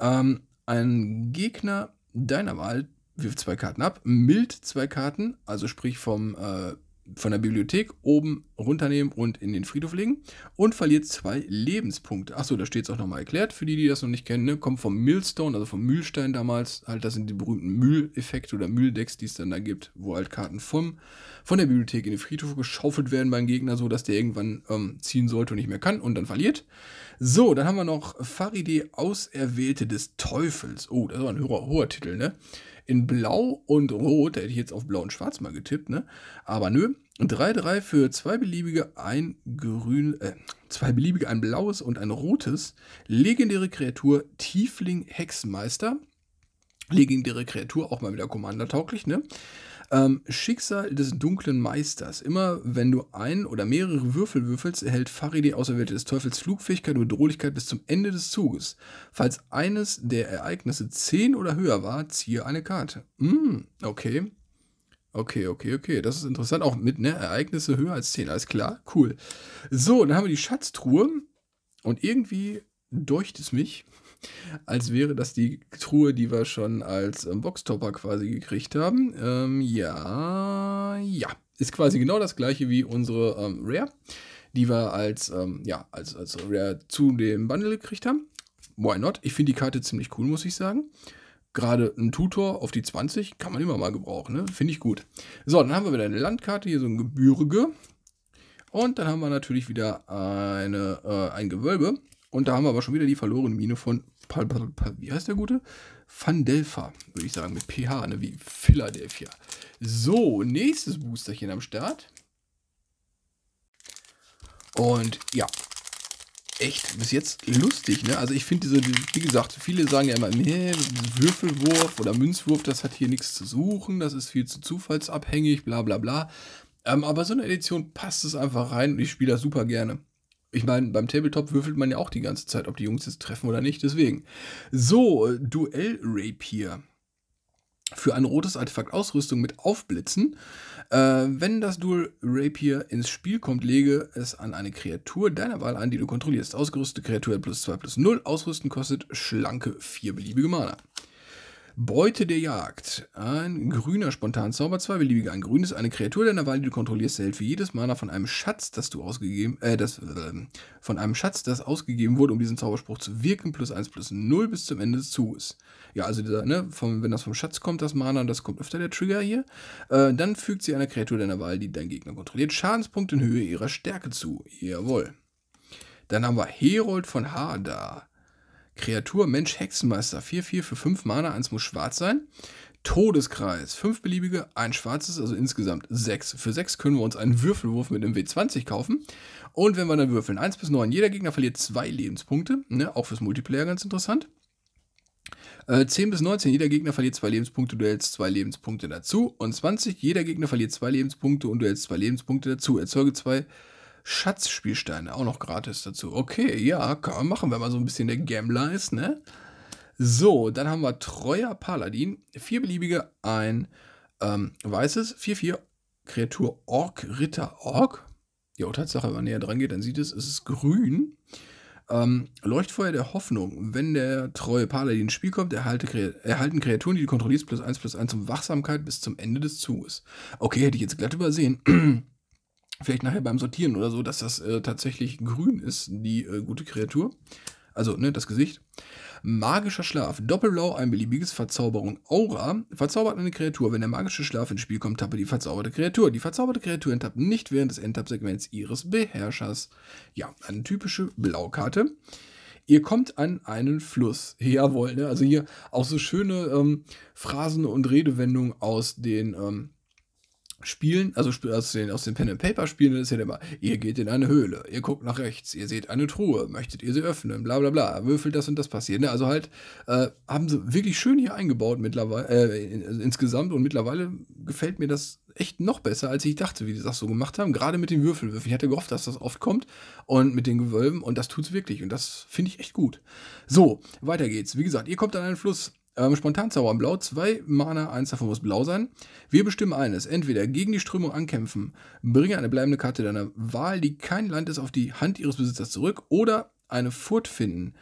S1: Ähm, ein Gegner deiner Wahl wirft zwei Karten ab. Mild zwei Karten, also sprich vom äh, von der Bibliothek oben runternehmen und in den Friedhof legen und verliert zwei Lebenspunkte. Achso, da steht es auch nochmal erklärt, für die, die das noch nicht kennen, ne? kommt vom Millstone, also vom Mühlstein damals, halt das sind die berühmten Mühleffekte oder Mühldecks, die es dann da gibt, wo halt Karten vom, von der Bibliothek in den Friedhof geschaufelt werden beim Gegner, so dass der irgendwann ähm, ziehen sollte und nicht mehr kann und dann verliert. So, dann haben wir noch Farideh Auserwählte des Teufels. Oh, das war ein hoher, hoher Titel, ne? in Blau und Rot. Da hätte ich jetzt auf Blau und Schwarz mal getippt, ne? Aber nö. 3-3 für zwei beliebige, ein grün, äh, zwei beliebige, ein blaues und ein rotes. Legendäre Kreatur Tiefling Hexenmeister. Legendäre Kreatur, auch mal wieder Commander tauglich, ne? Ähm, Schicksal des dunklen Meisters. Immer wenn du ein oder mehrere Würfel würfelst, erhält die Auserwählte des Teufels Flugfähigkeit und Bedrohlichkeit bis zum Ende des Zuges. Falls eines der Ereignisse 10 oder höher war, ziehe eine Karte. Mm, okay. Okay, okay, okay. Das ist interessant. Auch mit, ne? Ereignisse höher als 10. Alles klar. Cool. So, dann haben wir die Schatztruhe. Und irgendwie deucht es mich, als wäre das die Truhe, die wir schon als ähm, Boxtopper quasi gekriegt haben. Ähm, ja, ja. Ist quasi genau das gleiche wie unsere ähm, Rare, die wir als, ähm, ja, als, als Rare zu dem Bundle gekriegt haben. Why not? Ich finde die Karte ziemlich cool, muss ich sagen gerade ein Tutor auf die 20 kann man immer mal gebrauchen, ne? Finde ich gut. So, dann haben wir wieder eine Landkarte, hier so ein Gebürge. Und dann haben wir natürlich wieder eine, äh, ein Gewölbe. Und da haben wir aber schon wieder die verlorene Mine von, wie heißt der gute? Fandelfa, würde ich sagen, mit PH, ne? wie Philadelphia. So, nächstes Boosterchen am Start. Und ja, echt bis jetzt lustig, ne? Also ich finde diese, wie gesagt, viele sagen ja immer, nee, Würfelwurf oder Münzwurf, das hat hier nichts zu suchen, das ist viel zu zufallsabhängig, bla bla bla. Ähm, aber so eine Edition passt es einfach rein und ich spiele das super gerne. Ich meine, beim Tabletop würfelt man ja auch die ganze Zeit, ob die Jungs jetzt treffen oder nicht, deswegen. So, äh, Duell Rapier. Für ein rotes Artefakt Ausrüstung mit Aufblitzen. Äh, wenn das Dual Rapier ins Spiel kommt, lege es an eine Kreatur deiner Wahl an, die du kontrollierst. Ausgerüstete Kreatur plus 2 plus 0. Ausrüsten kostet schlanke 4 beliebige Mana. Beute der Jagd. Ein grüner spontan Zauber, zwei beliebige. Ein grünes, eine Kreatur deiner Wahl, die du kontrollierst, erhält für jedes Mana von einem Schatz, das du ausgegeben, äh, das, äh, von einem Schatz, das ausgegeben wurde, um diesen Zauberspruch zu wirken, plus 1 plus 0 bis zum Ende des Zuges. Ja, also dieser, ne, vom, wenn das vom Schatz kommt, das Mana, das kommt öfter der Trigger hier. Äh, dann fügt sie einer Kreatur deiner Wahl, die dein Gegner kontrolliert, Schadenspunkt in Höhe ihrer Stärke zu. Jawohl. Dann haben wir Herold von Hadar. Kreatur, Mensch, Hexenmeister. 4-4 für 5 Mana, 1 muss schwarz sein. Todeskreis. 5 beliebige, ein schwarzes, also insgesamt 6. Für 6 können wir uns einen Würfelwurf mit einem W20 kaufen. Und wenn wir dann würfeln, 1 bis 9, jeder Gegner verliert 2 Lebenspunkte. Ne? Auch fürs Multiplayer ganz interessant. Äh, 10 bis 19, jeder Gegner verliert 2 Lebenspunkte, du hältst 2 Lebenspunkte dazu. Und 20, jeder Gegner verliert 2 Lebenspunkte und du hältst 2 Lebenspunkte dazu. Erzeuge 2 Lebenspunkte Schatzspielsteine auch noch gratis dazu. Okay, ja, kann man machen, wenn man so ein bisschen der Gambler ist, ne? So, dann haben wir Treuer Paladin. Vier beliebige, ein ähm, weißes, 4-4, Kreatur Ork, Ritter Ork. Ja, Tatsache, wenn man näher dran geht, dann sieht es, es ist grün. Ähm, Leuchtfeuer der Hoffnung. Wenn der treue Paladin ins Spiel kommt, erhalte, erhalten Kreaturen, die du kontrollierst, plus 1 plus 1 zum Wachsamkeit bis zum Ende des Zuges. Okay, hätte ich jetzt glatt übersehen. vielleicht nachher beim Sortieren oder so, dass das äh, tatsächlich grün ist, die äh, gute Kreatur. Also, ne, das Gesicht. Magischer Schlaf. Doppelblau, ein beliebiges Verzauberung. Aura. Verzaubert eine Kreatur. Wenn der magische Schlaf ins Spiel kommt, tappe die verzauberte Kreatur. Die verzauberte Kreatur enttappt nicht während des Endtapp-Segments ihres Beherrschers. Ja, eine typische Blaukarte. Ihr kommt an einen Fluss. Jawohl, ne? Also hier auch so schöne ähm, Phrasen und Redewendungen aus den ähm, Spielen, also aus den, aus den Pen and Paper Spielen ist ja immer, ihr geht in eine Höhle, ihr guckt nach rechts, ihr seht eine Truhe, möchtet ihr sie öffnen, bla bla bla, würfelt das und das passiert. Ne? Also halt, äh, haben sie wirklich schön hier eingebaut mittlerweile, äh, in, also insgesamt und mittlerweile gefällt mir das echt noch besser, als ich dachte, wie die das so gemacht haben, gerade mit den Würfelwürfen. Ich hatte gehofft, dass das oft kommt und mit den Gewölben und das tut es wirklich und das finde ich echt gut. So, weiter geht's. Wie gesagt, ihr kommt an einen Fluss, ähm, Spontanzauber blau, zwei Mana, eins davon muss blau sein. Wir bestimmen eines, entweder gegen die Strömung ankämpfen, bringe eine bleibende Karte deiner Wahl, die kein Land ist, auf die Hand ihres Besitzers zurück oder eine Furt finden.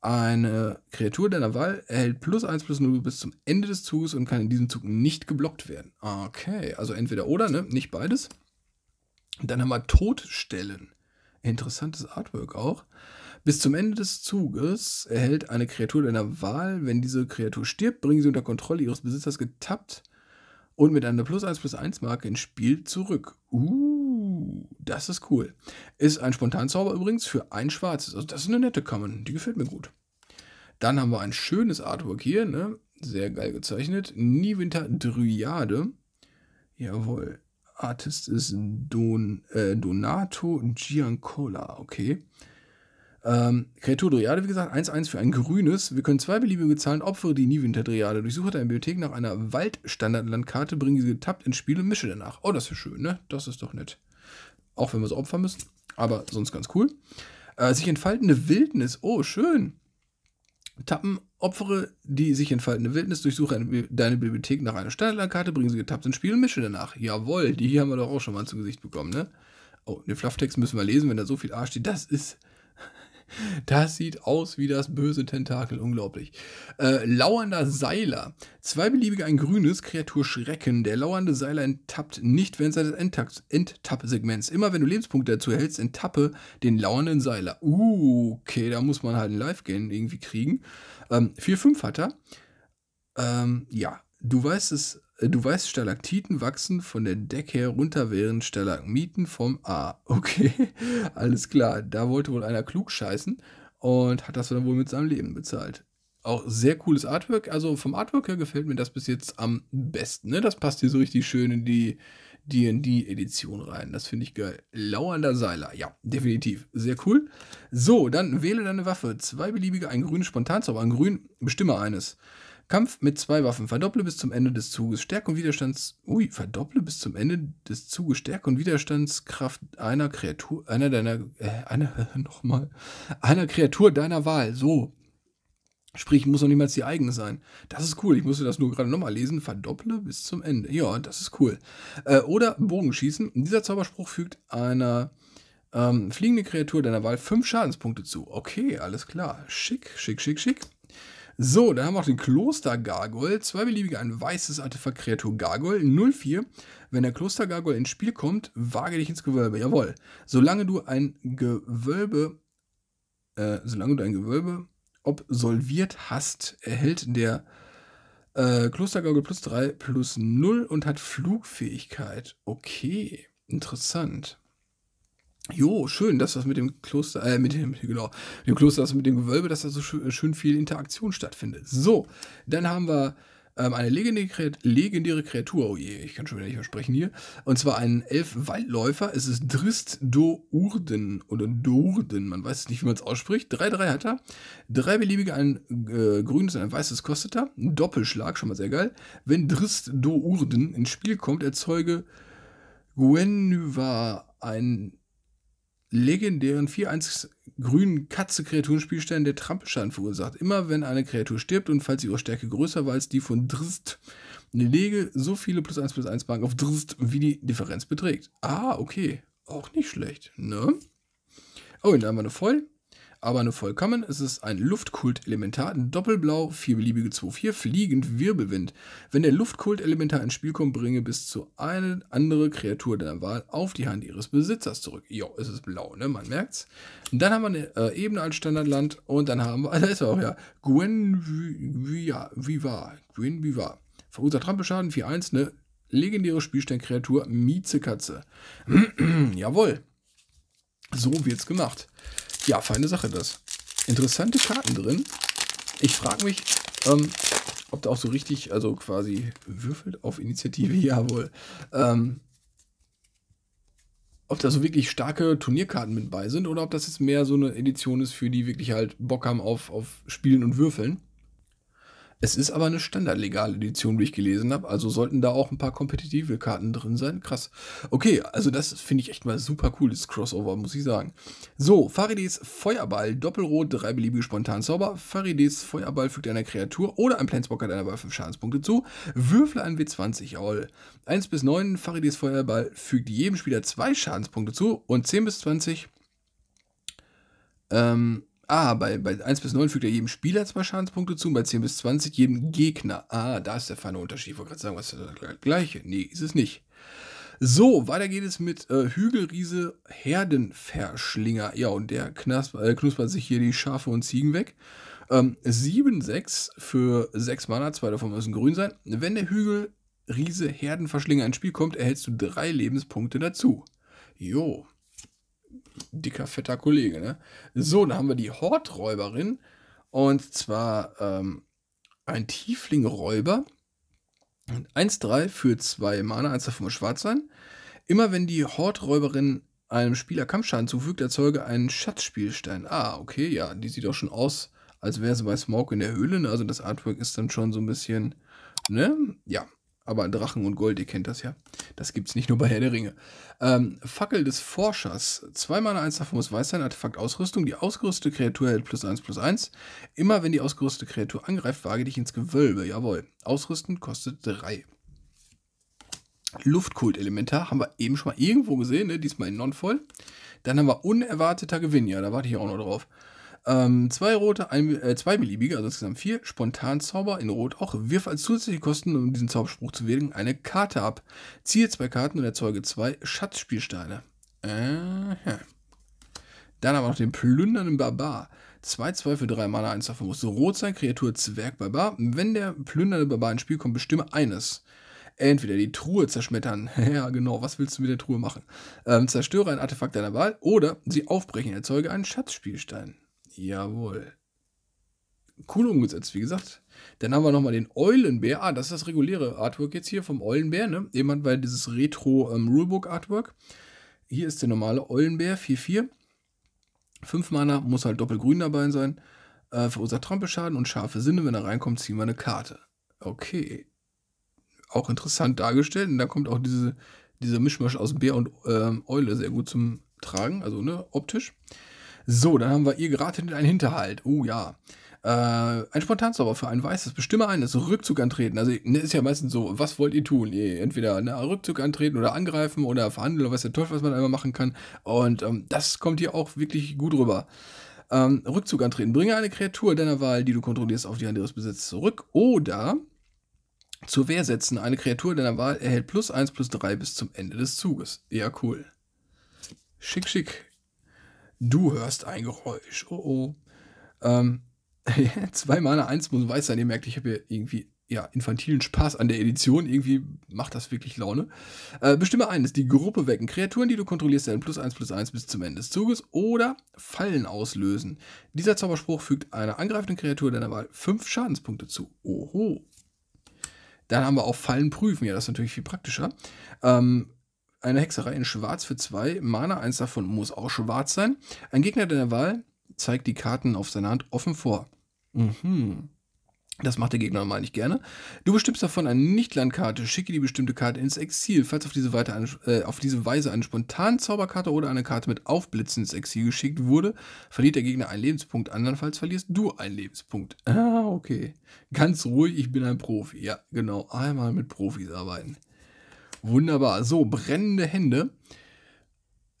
S1: Eine Kreatur deiner Wahl erhält plus 1 plus 0 bis zum Ende des Zuges und kann in diesem Zug nicht geblockt werden. Okay, also entweder oder, ne? Nicht beides. Dann haben wir Todstellen. Interessantes Artwork auch. Bis zum Ende des Zuges erhält eine Kreatur deiner Wahl, wenn diese Kreatur stirbt, bringe sie unter Kontrolle ihres Besitzers getappt und mit einer plus 1 plus 1 Marke ins Spiel zurück. Uh, das ist cool. Ist ein Spontanzauber übrigens für ein schwarzes. Also das ist eine nette Common, die gefällt mir gut. Dann haben wir ein schönes Artwork hier, ne? Sehr geil gezeichnet. Niewinter Dryade. Jawohl. Artist ist Don, äh, Donato Giancola, okay. Ähm, Kreatur Dryade, wie gesagt, 1-1 für ein grünes. Wir können zwei beliebige Zahlen opfere die Nivinter-Dryade. Durchsuche deine Bibliothek nach einer Waldstandardlandkarte, bringe sie getappt ins Spiel und mische danach. Oh, das ist schön, ne? Das ist doch nett. Auch wenn wir sie opfern müssen, aber sonst ganz cool. Äh, sich entfaltende Wildnis, oh, schön. Tappen, opfere die sich entfaltende Wildnis, durchsuche eine, deine Bibliothek nach einer Standardlandkarte, bringe sie getappt ins Spiel und mische danach. Jawohl, die hier haben wir doch auch schon mal zu Gesicht bekommen, ne? Oh, den Flufftext müssen wir lesen, wenn da so viel A steht. Das ist das sieht aus wie das böse Tentakel, unglaublich. Äh, lauernder Seiler. Zwei beliebige, ein grünes Kreatur schrecken. Der lauernde Seiler enttappt nicht während seines Enttapp-Segments. Immer wenn du Lebenspunkte dazu hältst, enttappe den lauernden Seiler. Uh, okay, da muss man halt ein Live-Gain irgendwie kriegen. Ähm, 4-5 hat er. Ähm, ja, du weißt es Du weißt, Stalaktiten wachsen von der Decke herunter, während Stalagmiten vom A. Okay, alles klar. Da wollte wohl einer klug scheißen und hat das dann wohl mit seinem Leben bezahlt. Auch sehr cooles Artwork. Also vom Artwork her gefällt mir das bis jetzt am besten. Ne? Das passt hier so richtig schön in die DD-Edition rein. Das finde ich geil. Lauernder Seiler. Ja, definitiv. Sehr cool. So, dann wähle deine Waffe. Zwei beliebige, einen grünen Spontanzauber, ein grünen. Bestimme eines. Kampf mit zwei Waffen. Verdopple bis zum Ende des Zuges Stärke und Widerstands. Ui, verdopple bis zum Ende des Zuges Stärke und Widerstandskraft einer Kreatur, einer deiner, äh, einer, nochmal, einer Kreatur deiner Wahl. So. Sprich, muss noch niemals die eigene sein. Das ist cool. Ich musste das nur gerade nochmal lesen. Verdopple bis zum Ende. Ja, das ist cool. Äh, oder Bogenschießen. Dieser Zauberspruch fügt einer ähm, fliegende Kreatur deiner Wahl fünf Schadenspunkte zu. Okay, alles klar. Schick, schick, schick, schick. So, dann haben wir auch den Kloster-Gargoyle. Zwei beliebige, ein weißes Artefakt-Kreatur Gargoyle 04. Wenn der Kloster-Gargoyle ins Spiel kommt, wage dich ins Gewölbe. Jawohl. Solange du ein Gewölbe, äh, solange du ein Gewölbe absolviert hast, erhält der äh, Klostergaukel plus 3 plus 0 und hat Flugfähigkeit. Okay, interessant. Jo, schön, dass das mit dem Kloster, äh, mit dem, genau, mit dem Kloster, das mit dem Gewölbe, dass da so schön, schön viel Interaktion stattfindet. So, dann haben wir ähm, eine legendäre, legendäre, Kreatur, oh je, ich kann schon wieder nicht versprechen hier, und zwar einen Elf-Waldläufer, es ist Drist do Urden oder Dourden, man weiß nicht, wie man es ausspricht, 3-3 hat er, drei beliebige, ein äh, grünes und ein weißes kostet er, ein Doppelschlag, schon mal sehr geil, wenn Drist do Urden ins Spiel kommt, erzeuge Gwenuva ein legendären 4-1 grünen Katze-Kreaturenspielstein der Trampelschaden verursacht. Immer wenn eine Kreatur stirbt und falls ihre Stärke größer war als die von Drist, lege so viele plus 1 plus 1 Banken auf Drist, wie die Differenz beträgt. Ah, okay. Auch nicht schlecht, ne? Oh, da haben wir eine voll aber eine vollkommen. Es ist ein Luftkult-Elementar, ein Doppelblau, 4 beliebige 2-4, fliegend, Wirbelwind. Wenn der Luftkult-Elementar ins Spiel kommt, bringe bis zu eine andere Kreatur deiner Wahl auf die Hand ihres Besitzers zurück. Jo, es ist blau, ne? Man merkt's. Und dann haben wir eine äh, Ebene als Standardland und dann haben wir, da ist er auch ja, Gwen Viva, Gwen Viva. Verursacht Trampelschaden 4-1, ne? Legendäre Spielsteinkreatur Miezekatze. Jawohl. So wird's gemacht. Ja, feine Sache das. Interessante Karten drin. Ich frage mich, ähm, ob da auch so richtig, also quasi würfelt auf Initiative, jawohl. Ähm, ob da so wirklich starke Turnierkarten mit bei sind oder ob das jetzt mehr so eine Edition ist, für die wirklich halt Bock haben auf, auf Spielen und Würfeln. Es ist aber eine standardlegale Edition, wie ich gelesen habe. Also sollten da auch ein paar kompetitive Karten drin sein. Krass. Okay, also das finde ich echt mal super cool, das Crossover, muss ich sagen. So, Faridis Feuerball, Doppelrot, drei beliebige Spontan-Zauber. Faridis Feuerball fügt einer Kreatur oder einem Planeswalker deiner Wahl 5 Schadenspunkte zu. Würfle ein W20, jawohl. 1 bis 9, Faridis Feuerball fügt jedem Spieler 2 Schadenspunkte zu und 10 bis 20 ähm, Ah, bei, bei 1 bis 9 fügt er jedem Spieler zwei Schadenspunkte zu und bei 10 bis 20 jedem Gegner. Ah, da ist der feine Unterschied. Ich wollte gerade sagen, was ist das gleiche? Nee, ist es nicht. So, weiter geht es mit äh, Hügelriese Herdenverschlinger. Ja, und der knasp, äh, knuspert sich hier die Schafe und Ziegen weg. Ähm, 7-6 für 6 Mana, zwei davon müssen grün sein. Wenn der Hügelriese Herdenverschlinger ins Spiel kommt, erhältst du drei Lebenspunkte dazu. Jo, dicker, fetter Kollege, ne? So, dann haben wir die Horträuberin. Und zwar ähm, ein Tiefling-Räuber. 1-3 für 2 Mana, 1 davon muss schwarz sein. Immer wenn die Horträuberin einem Spieler Kampfschaden zufügt, erzeuge einen Schatzspielstein. Ah, okay, ja, die sieht auch schon aus, als wäre sie bei Smoke in der Höhle. Ne? Also das Artwork ist dann schon so ein bisschen, ne? Ja, aber Drachen und Gold, ihr kennt das ja. Das gibt es nicht nur bei Herr der Ringe. Ähm, Fackel des Forschers. Zweimal eins davon muss weiß sein, Artefakt Ausrüstung. Die ausgerüstete Kreatur hält plus eins plus eins. Immer wenn die ausgerüstete Kreatur angreift, wage dich ins Gewölbe. Jawohl. Ausrüsten kostet drei. Luftkult-Elementar haben wir eben schon mal irgendwo gesehen, ne? diesmal in Non-Voll. Dann haben wir unerwarteter Gewinn, ja, da warte ich auch noch drauf. Ähm, zwei rote, ein, äh, zwei beliebige, also insgesamt vier, Spontanzauber in Rot auch. Wirf als zusätzliche Kosten, um diesen Zauberspruch zu wählen, eine Karte ab. Ziehe zwei Karten und erzeuge zwei Schatzspielsteine. Äh, ja. Dann haben wir noch den plündernden Barbar. 2-2 für 3 Mana, 1 davon muss rot sein, Kreatur Zwerg Barbar. Wenn der plündernde Barbar ins Spiel kommt, bestimme eines. Entweder die Truhe zerschmettern, ja genau, was willst du mit der Truhe machen? Ähm, zerstöre ein Artefakt deiner Wahl oder sie aufbrechen, erzeuge einen Schatzspielstein. Jawohl. Cool umgesetzt, wie gesagt. Dann haben wir nochmal den Eulenbär. Ah, das ist das reguläre Artwork jetzt hier vom Eulenbär, ne? Jemand weil dieses Retro-Rulebook-Artwork. Ähm, hier ist der normale Eulenbär, 4-4. 5 Mana, muss halt doppelgrün dabei sein. Äh, verursacht Trampelschaden und scharfe Sinne. Wenn er reinkommt, ziehen wir eine Karte. Okay. Auch interessant dargestellt. Und da kommt auch diese, dieser Mischmasch aus Bär und ähm, Eule sehr gut zum Tragen. Also, ne, optisch. So, dann haben wir ihr geraten in einen Hinterhalt. Oh ja. Äh, ein Spontanzauber für ein weißes. Bestimme eines. Rückzug antreten. Also ne, ist ja meistens so, was wollt ihr tun? Ihr entweder ne, Rückzug antreten oder angreifen oder verhandeln oder weiß der Teufel, was man einmal machen kann. Und ähm, das kommt hier auch wirklich gut rüber. Ähm, Rückzug antreten. Bringe eine Kreatur deiner Wahl, die du kontrollierst, auf die Hand ihres Besitzes zurück. Oder zur Wehr setzen. Eine Kreatur deiner Wahl erhält plus 1 plus 3 bis zum Ende des Zuges. Ja, cool. Schick, schick. Du hörst ein Geräusch. Oh oh. Ähm, zweimal eine Eins muss weiß sein. Ihr merkt, ich habe hier irgendwie ja, infantilen Spaß an der Edition. Irgendwie macht das wirklich Laune. Äh, bestimme eines, die Gruppe wecken. Kreaturen, die du kontrollierst, werden plus eins plus eins bis zum Ende des Zuges oder Fallen auslösen. Dieser Zauberspruch fügt einer angreifenden Kreatur deiner Wahl fünf Schadenspunkte zu. Oho. Dann haben wir auch Fallen prüfen. Ja, das ist natürlich viel praktischer. Ähm, eine Hexerei in Schwarz für zwei Mana. Eins davon muss auch schwarz sein. Ein Gegner deiner Wahl zeigt die Karten auf seiner Hand offen vor. Mhm. Das macht der Gegner normal nicht gerne. Du bestimmst davon eine Nichtlandkarte, schicke die bestimmte Karte ins Exil. Falls auf diese, Weite, äh, auf diese Weise eine spontane Zauberkarte oder eine Karte mit Aufblitzen ins Exil geschickt wurde, verliert der Gegner einen Lebenspunkt. Andernfalls verlierst du einen Lebenspunkt. Ah, okay. Ganz ruhig, ich bin ein Profi. Ja, genau. Einmal mit Profis arbeiten. Wunderbar. So, brennende Hände.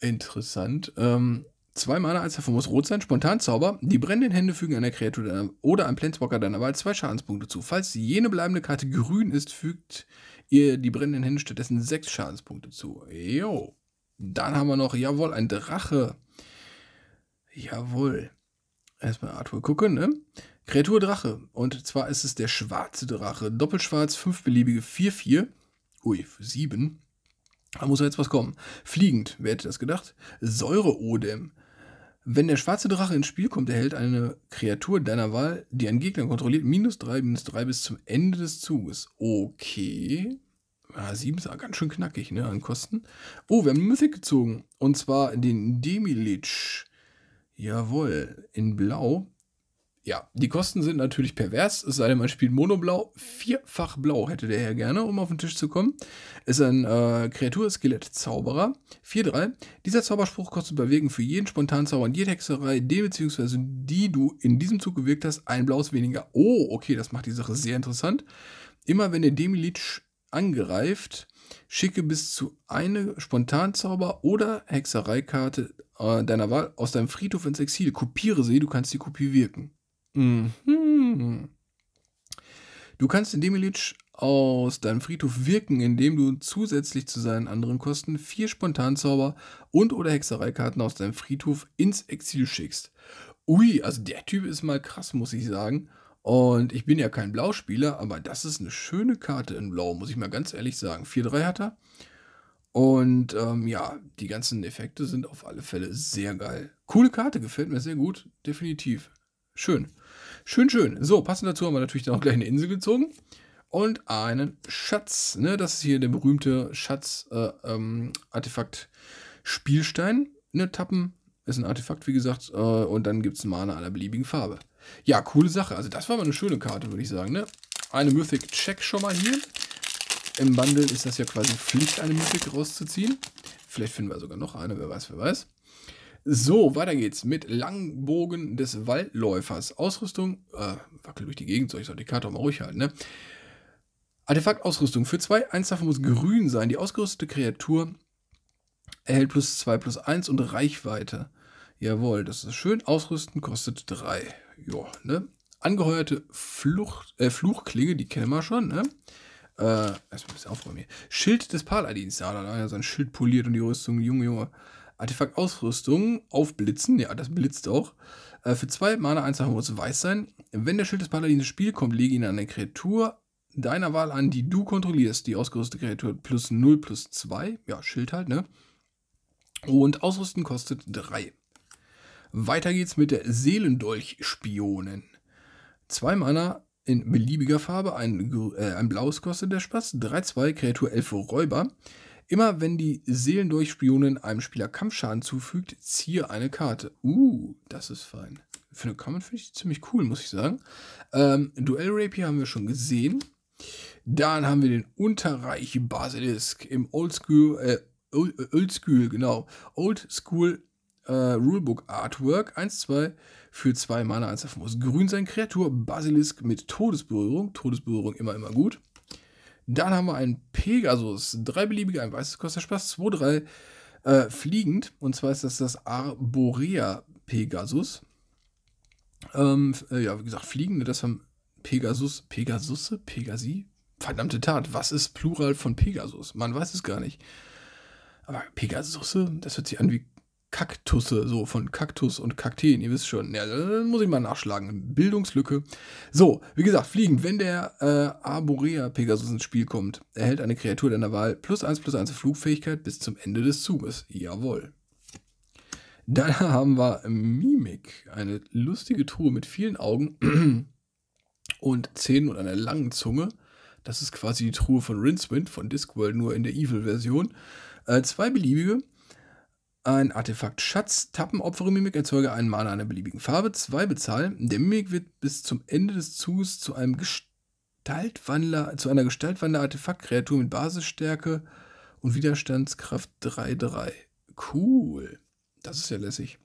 S1: Interessant. Ähm, zwei Mana als davon muss rot sein. Spontan Zauber. Die brennenden Hände fügen einer Kreatur deiner, oder einem Planeswalker deiner Wahl zwei Schadenspunkte zu. Falls jene bleibende Karte grün ist, fügt ihr die brennenden Hände stattdessen sechs Schadenspunkte zu. Jo. Dann haben wir noch, jawohl, ein Drache. Jawohl. Erstmal Arthur gucken, ne? Kreatur Drache. Und zwar ist es der schwarze Drache. Doppelschwarz, fünf beliebige 4-4 ui, sieben. Da muss ja jetzt was kommen. Fliegend, wer hätte das gedacht? Säure-Odem. Wenn der schwarze Drache ins Spiel kommt, erhält eine Kreatur deiner Wahl, die einen Gegner kontrolliert, minus 3, minus 3 bis zum Ende des Zuges. Okay. Ja, ah, 7 ist ja ganz schön knackig, ne, an Kosten. Oh, wir haben Mythic gezogen. Und zwar den Demilich. Jawohl, in Blau ja, die Kosten sind natürlich pervers, es sei denn, man spielt Monoblau. Vierfach Blau hätte der Herr gerne, um auf den Tisch zu kommen. Ist ein äh, Kreaturskelett-Zauberer. 4-3. Dieser Zauberspruch kostet bei Wegen für jeden Spontanzauber und jede Hexerei, den bzw. die du in diesem Zug gewirkt hast, ein Blaues weniger. Oh, okay, das macht die Sache sehr interessant. Immer wenn der Demilitsch angreift, schicke bis zu eine Spontanzauber- oder Hexereikarte äh, deiner Wahl aus deinem Friedhof ins Exil. Kopiere sie, du kannst die Kopie wirken. Mhm. Du kannst den Demilic aus deinem Friedhof wirken, indem du zusätzlich zu seinen anderen Kosten vier Spontanzauber und oder Hexereikarten aus deinem Friedhof ins Exil schickst. Ui, also der Typ ist mal krass, muss ich sagen. Und ich bin ja kein Blauspieler, aber das ist eine schöne Karte in Blau, muss ich mal ganz ehrlich sagen. 4-3 hat er. Und ähm, ja, die ganzen Effekte sind auf alle Fälle sehr geil. Coole Karte, gefällt mir sehr gut, definitiv. Schön. Schön, schön. So, passend dazu haben wir natürlich dann auch gleich eine Insel gezogen und einen Schatz. Ne? Das ist hier der berühmte Schatz-Artefakt-Spielstein. Äh, ähm, ne? Tappen ist ein Artefakt, wie gesagt. Äh, und dann gibt es Mana aller beliebigen Farbe. Ja, coole Sache. Also das war mal eine schöne Karte, würde ich sagen. Ne? Eine Mythic Check schon mal hier. Im Bundle ist das ja quasi Pflicht, eine Mythic rauszuziehen. Vielleicht finden wir sogar noch eine, wer weiß, wer weiß. So, weiter geht's mit Langbogen des Waldläufers. Ausrüstung, äh, wackel durch die Gegend, soll ich soll die Karte auch mal ruhig halten, ne? Artefaktausrüstung. Für zwei, eins davon muss grün sein. Die ausgerüstete Kreatur erhält plus zwei, plus eins und Reichweite. Jawohl, das ist schön. Ausrüsten kostet drei. Jo, ne? Angeheuerte Flucht, äh, Fluchklinge, die kennen wir schon, ne? Äh, erstmal ein bisschen aufräumen hier. Schild des Paladins. Ja, da hat er sein Schild poliert und die Rüstung. Junge, Junge. Artefakt Ausrüstung aufblitzen, ja, das blitzt auch. Äh, für zwei Mana eins muss weiß sein. Wenn der Schild des Paladins ins Spiel kommt, lege ihn an eine Kreatur deiner Wahl an, die du kontrollierst. Die ausgerüstete Kreatur plus 0 plus 2, ja, Schild halt, ne? Und Ausrüsten kostet 3. Weiter geht's mit der Seelendolch-Spionen. Zwei Mana in beliebiger Farbe, ein, äh, ein blaues kostet der Spaß, 3-2, Kreatur 11 Räuber. Immer wenn die Seelendurchspionin einem Spieler Kampfschaden zufügt, ziehe eine Karte. Uh, das ist fein. Für eine Common finde ich ziemlich cool, muss ich sagen. Ähm, Duell Rapier haben wir schon gesehen. Dann haben wir den Unterreich Basilisk im Oldschool, äh, Oldschool, äh, genau. Oldschool äh, Rulebook Artwork. 1, 2 für 2 Mana, 1 davon muss grün sein. Kreatur Basilisk mit Todesberührung. Todesberührung immer, immer gut. Dann haben wir einen Pegasus. Also drei beliebige, ein weißes kostet Spaß. 2, 3 äh, fliegend. Und zwar ist das das Arborea Pegasus. Ähm, äh, ja, wie gesagt, fliegende, das haben Pegasus, Pegasusse, Pegasi. Verdammte Tat, was ist Plural von Pegasus? Man weiß es gar nicht. Aber Pegasusse, das hört sich an wie Kaktusse, so von Kaktus und Kakteen, ihr wisst schon. Ja, muss ich mal nachschlagen. Bildungslücke. So, wie gesagt, fliegen. Wenn der äh, Arborea Pegasus ins Spiel kommt, erhält eine Kreatur deiner Wahl plus 1 plus 1 Flugfähigkeit bis zum Ende des Zuges. Jawohl. Dann haben wir Mimik, eine lustige Truhe mit vielen Augen und Zähnen und einer langen Zunge. Das ist quasi die Truhe von Rincewind von Discworld, nur in der Evil-Version. Äh, zwei beliebige, ein Artefakt Schatz, tappen, opfere Mimik, erzeuge einen Mana einer beliebigen Farbe, zwei bezahlen. Der Mimik wird bis zum Ende des Zuges zu einem Gestaltwandler, zu einer Gestaltwandler-Artefakt-Kreatur mit Basisstärke und Widerstandskraft 3-3. Cool. Das ist ja lässig.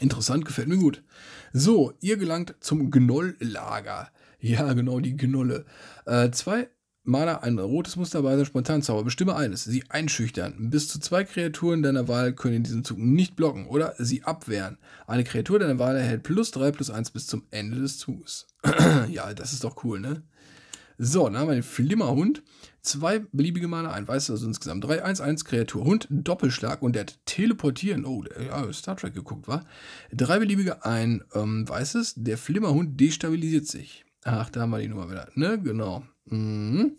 S1: Interessant, gefällt mir gut. So, ihr gelangt zum Gnoll-Lager. Ja, genau, die Gnolle. Äh, zwei Maler ein rotes Muster bei einem Spontanzauber. Bestimme eines. Sie einschüchtern. Bis zu zwei Kreaturen deiner Wahl können in diesem Zug nicht blocken oder sie abwehren. Eine Kreatur deiner Wahl erhält plus drei plus eins bis zum Ende des Zuges. ja, das ist doch cool, ne? So, dann haben wir den Flimmerhund. Zwei beliebige Male, ein weißes, also insgesamt 3, 1, 1, Kreatur, Hund, Doppelschlag und der hat Teleportieren. Oh, der, ja, Star Trek geguckt, war. Drei beliebige, ein ähm, weißes. Der Flimmerhund destabilisiert sich. Ach, da haben wir die Nummer wieder, ne? Genau. Mhm.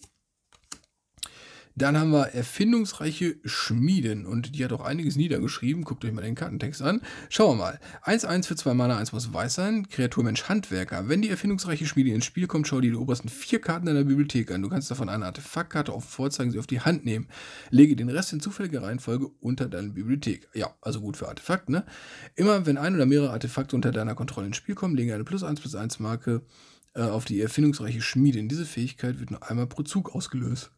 S1: Dann haben wir erfindungsreiche Schmieden und die hat auch einiges niedergeschrieben. Guckt euch mal den Kartentext an. Schauen wir mal. 1-1 für 2 Mana, 1 muss weiß sein. Kreatur, Mensch, Handwerker. Wenn die erfindungsreiche Schmiede ins Spiel kommt, schau dir die obersten vier Karten deiner Bibliothek an. Du kannst davon eine Artefaktkarte offen vorzeigen, sie auf die Hand nehmen. Lege den Rest in zufälliger Reihenfolge unter deine Bibliothek. Ja, also gut für Artefakte, ne? Immer wenn ein oder mehrere Artefakte unter deiner Kontrolle ins Spiel kommen, lege eine plus 1 plus 1 Marke äh, auf die erfindungsreiche Schmiede. diese Fähigkeit wird nur einmal pro Zug ausgelöst.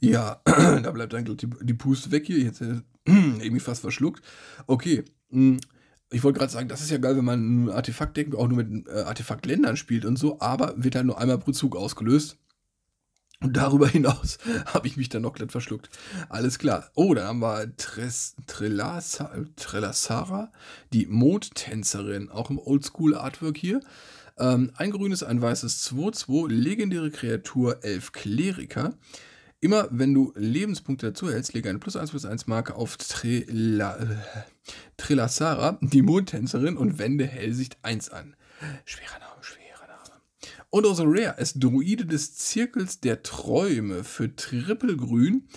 S1: Ja, da bleibt eigentlich die, die Puste weg hier. Ich äh, hätte irgendwie fast verschluckt. Okay. Hm, ich wollte gerade sagen, das ist ja geil, wenn man ein artefakt Artefaktdeck auch nur mit äh, Artefaktländern spielt und so, aber wird halt nur einmal pro Zug ausgelöst. Und darüber hinaus habe ich mich dann noch glatt verschluckt. Alles klar. Oh, dann haben wir Tres, Trelasa, Trelasara, die Mondtänzerin, auch im Oldschool-Artwork hier. Ähm, ein grünes, ein weißes 2-2, legendäre Kreatur, elf Kleriker. Immer wenn du Lebenspunkte dazu hältst, lege eine plus 1 plus 1 Marke auf Trela, äh, Trelasara, die Mondtänzerin, und wende Hellsicht 1 an. Schwerer Name, schwerer. Und unsere Rare ist Druide des Zirkels der Träume für Trippelgrün.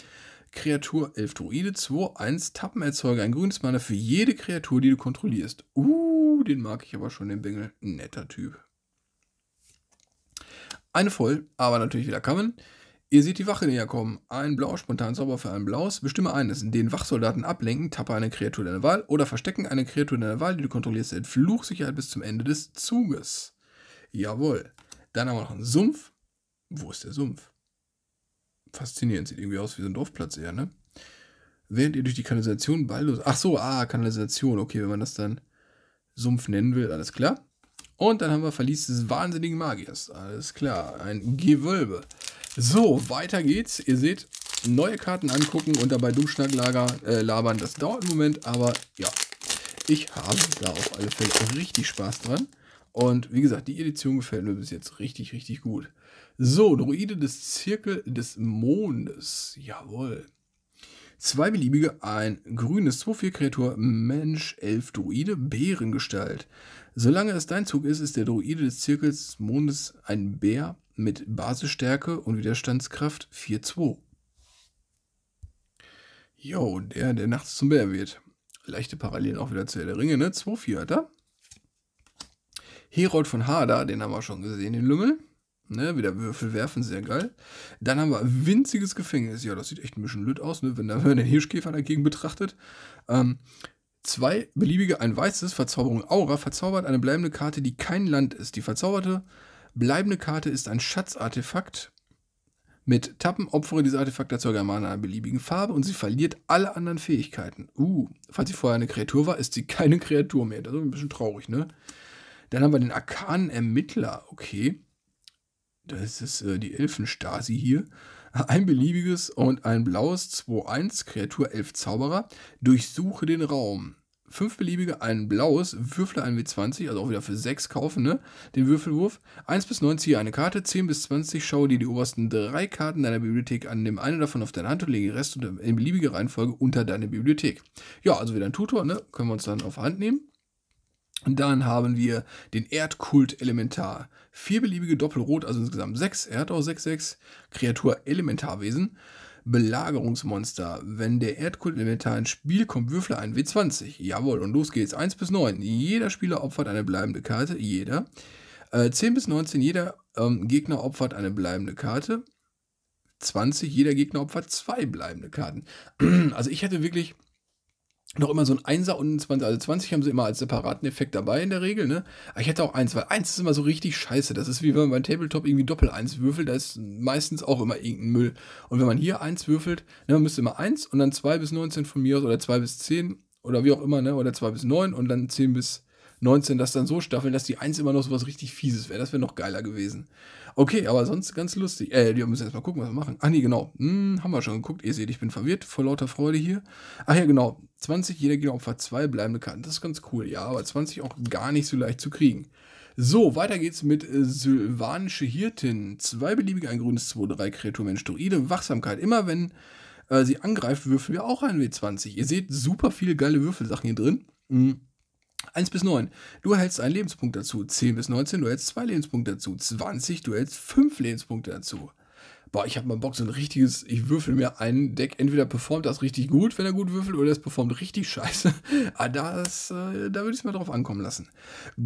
S1: Kreatur 11 Druide 2, 1 Tappenerzeuger, ein grünes Mana für jede Kreatur, die du kontrollierst. Uh, den mag ich aber schon, den Bengel. Netter Typ. Eine voll, aber natürlich wieder kommen. Ihr seht die Wache näher kommen. Ein Blau, spontan Zauber für ein blaues. Bestimme eines. Den Wachsoldaten ablenken, tappe eine Kreatur deiner Wahl oder verstecken eine Kreatur deiner Wahl, die du kontrollierst, in Fluchsicherheit bis zum Ende des Zuges. Jawohl. Dann haben wir noch einen Sumpf. Wo ist der Sumpf? Faszinierend, sieht irgendwie aus wie so ein Dorfplatz eher, ne? Während ihr durch die Kanalisation bald. Ach so, ah, Kanalisation, okay, wenn man das dann Sumpf nennen will, alles klar. Und dann haben wir Verlies des wahnsinnigen Magiers, alles klar, ein Gewölbe. So, weiter geht's. Ihr seht, neue Karten angucken und dabei Dummschnacklager äh, labern, das dauert einen Moment, aber ja, ich habe da auf alle Fälle richtig Spaß dran. Und wie gesagt, die Edition gefällt mir bis jetzt richtig, richtig gut. So, Druide des Zirkel des Mondes. Jawohl. Zwei beliebige, ein grünes 2-4-Kreatur, Mensch, Elf, Druide, Bärengestalt. Solange es dein Zug ist, ist der Druide des Zirkels des Mondes ein Bär mit Basisstärke und Widerstandskraft 4-2. Jo, der, der nachts zum Bär wird. Leichte Parallelen auch wieder zu Herr der Ringe, ne? 2-4 hat er. Herold von Hader, den haben wir schon gesehen, den Lümmel. Ne, wieder Würfel werfen, sehr geil. Dann haben wir winziges Gefängnis. Ja, das sieht echt ein bisschen lütt aus, ne, wenn, man den Hirschkäfer dagegen betrachtet. Ähm, zwei beliebige, ein weißes, Verzauberung Aura, verzaubert eine bleibende Karte, die kein Land ist. Die verzauberte bleibende Karte ist ein Schatzartefakt. Mit Tappen opfere diese Artefakte zur Germane einer beliebigen Farbe und sie verliert alle anderen Fähigkeiten. Uh, falls sie vorher eine Kreatur war, ist sie keine Kreatur mehr. Das ist ein bisschen traurig, ne? Dann haben wir den arkanen Ermittler. Okay. Das ist äh, die Elfenstasi hier. Ein beliebiges und ein blaues 2-1, Kreatur 11 Zauberer. Durchsuche den Raum. Fünf beliebige, ein blaues, würfle ein W20, also auch wieder für 6 kaufen, ne? Den Würfelwurf. 1 bis 9 ziehe eine Karte, 10 bis 20 schaue dir die obersten drei Karten deiner Bibliothek an, nimm eine davon auf deine Hand und lege den Rest in beliebige Reihenfolge unter deine Bibliothek. Ja, also wieder ein Tutor, ne? Können wir uns dann auf Hand nehmen. Dann haben wir den Erdkult-Elementar. Vier beliebige Doppelrot, also insgesamt sechs. Er hat auch sechs, sechs. Kreatur Elementarwesen. Belagerungsmonster. Wenn der Erdkult-Elementar ins Spiel kommt, würfle ein W20. Jawohl, und los geht's. 1 bis 9. Jeder Spieler opfert eine bleibende Karte. Jeder. Äh, 10 bis 19. Jeder ähm, Gegner opfert eine bleibende Karte. 20. Jeder Gegner opfert zwei bleibende Karten. also ich hätte wirklich noch immer so ein Einser und ein 20, also 20 haben sie immer als separaten Effekt dabei in der Regel, ne? Aber ich hätte auch eins, weil eins ist immer so richtig scheiße. Das ist wie wenn man beim Tabletop irgendwie Doppel eins würfelt, da ist meistens auch immer irgendein Müll. Und wenn man hier eins würfelt, ne, man müsste immer eins und dann zwei bis 19 von mir aus oder zwei bis zehn oder wie auch immer, ne? Oder zwei bis neun und dann zehn bis 19 das dann so staffeln, dass die 1 immer noch so was richtig Fieses wäre. Das wäre noch geiler gewesen. Okay, aber sonst ganz lustig. Äh, wir müssen jetzt mal gucken, was wir machen. Ach nee, genau. Hm, haben wir schon geguckt. Ihr seht, ich bin verwirrt vor lauter Freude hier. Ach ja, genau. 20, jeder geht auf zwei bleibende Karten. Das ist ganz cool, ja. Aber 20 auch gar nicht so leicht zu kriegen. So, weiter geht's mit äh, Sylvanische Hirtin. Zwei beliebige, ein grünes 2-3 Kreatur, Menstruide, Wachsamkeit. Immer wenn äh, sie angreift, würfeln wir auch ein W20. Ihr seht super viele geile Würfelsachen hier drin. Mhm. 1 bis 9, du erhältst einen Lebenspunkt dazu. 10 bis 19, du erhältst zwei Lebenspunkte dazu. 20, du erhältst fünf Lebenspunkte dazu. Boah, ich habe mal Bock, so ein richtiges, ich würfel mir ein Deck, entweder performt das richtig gut, wenn er gut würfelt, oder es performt richtig scheiße. Aber ah, das, äh, da würde ich es mal drauf ankommen lassen.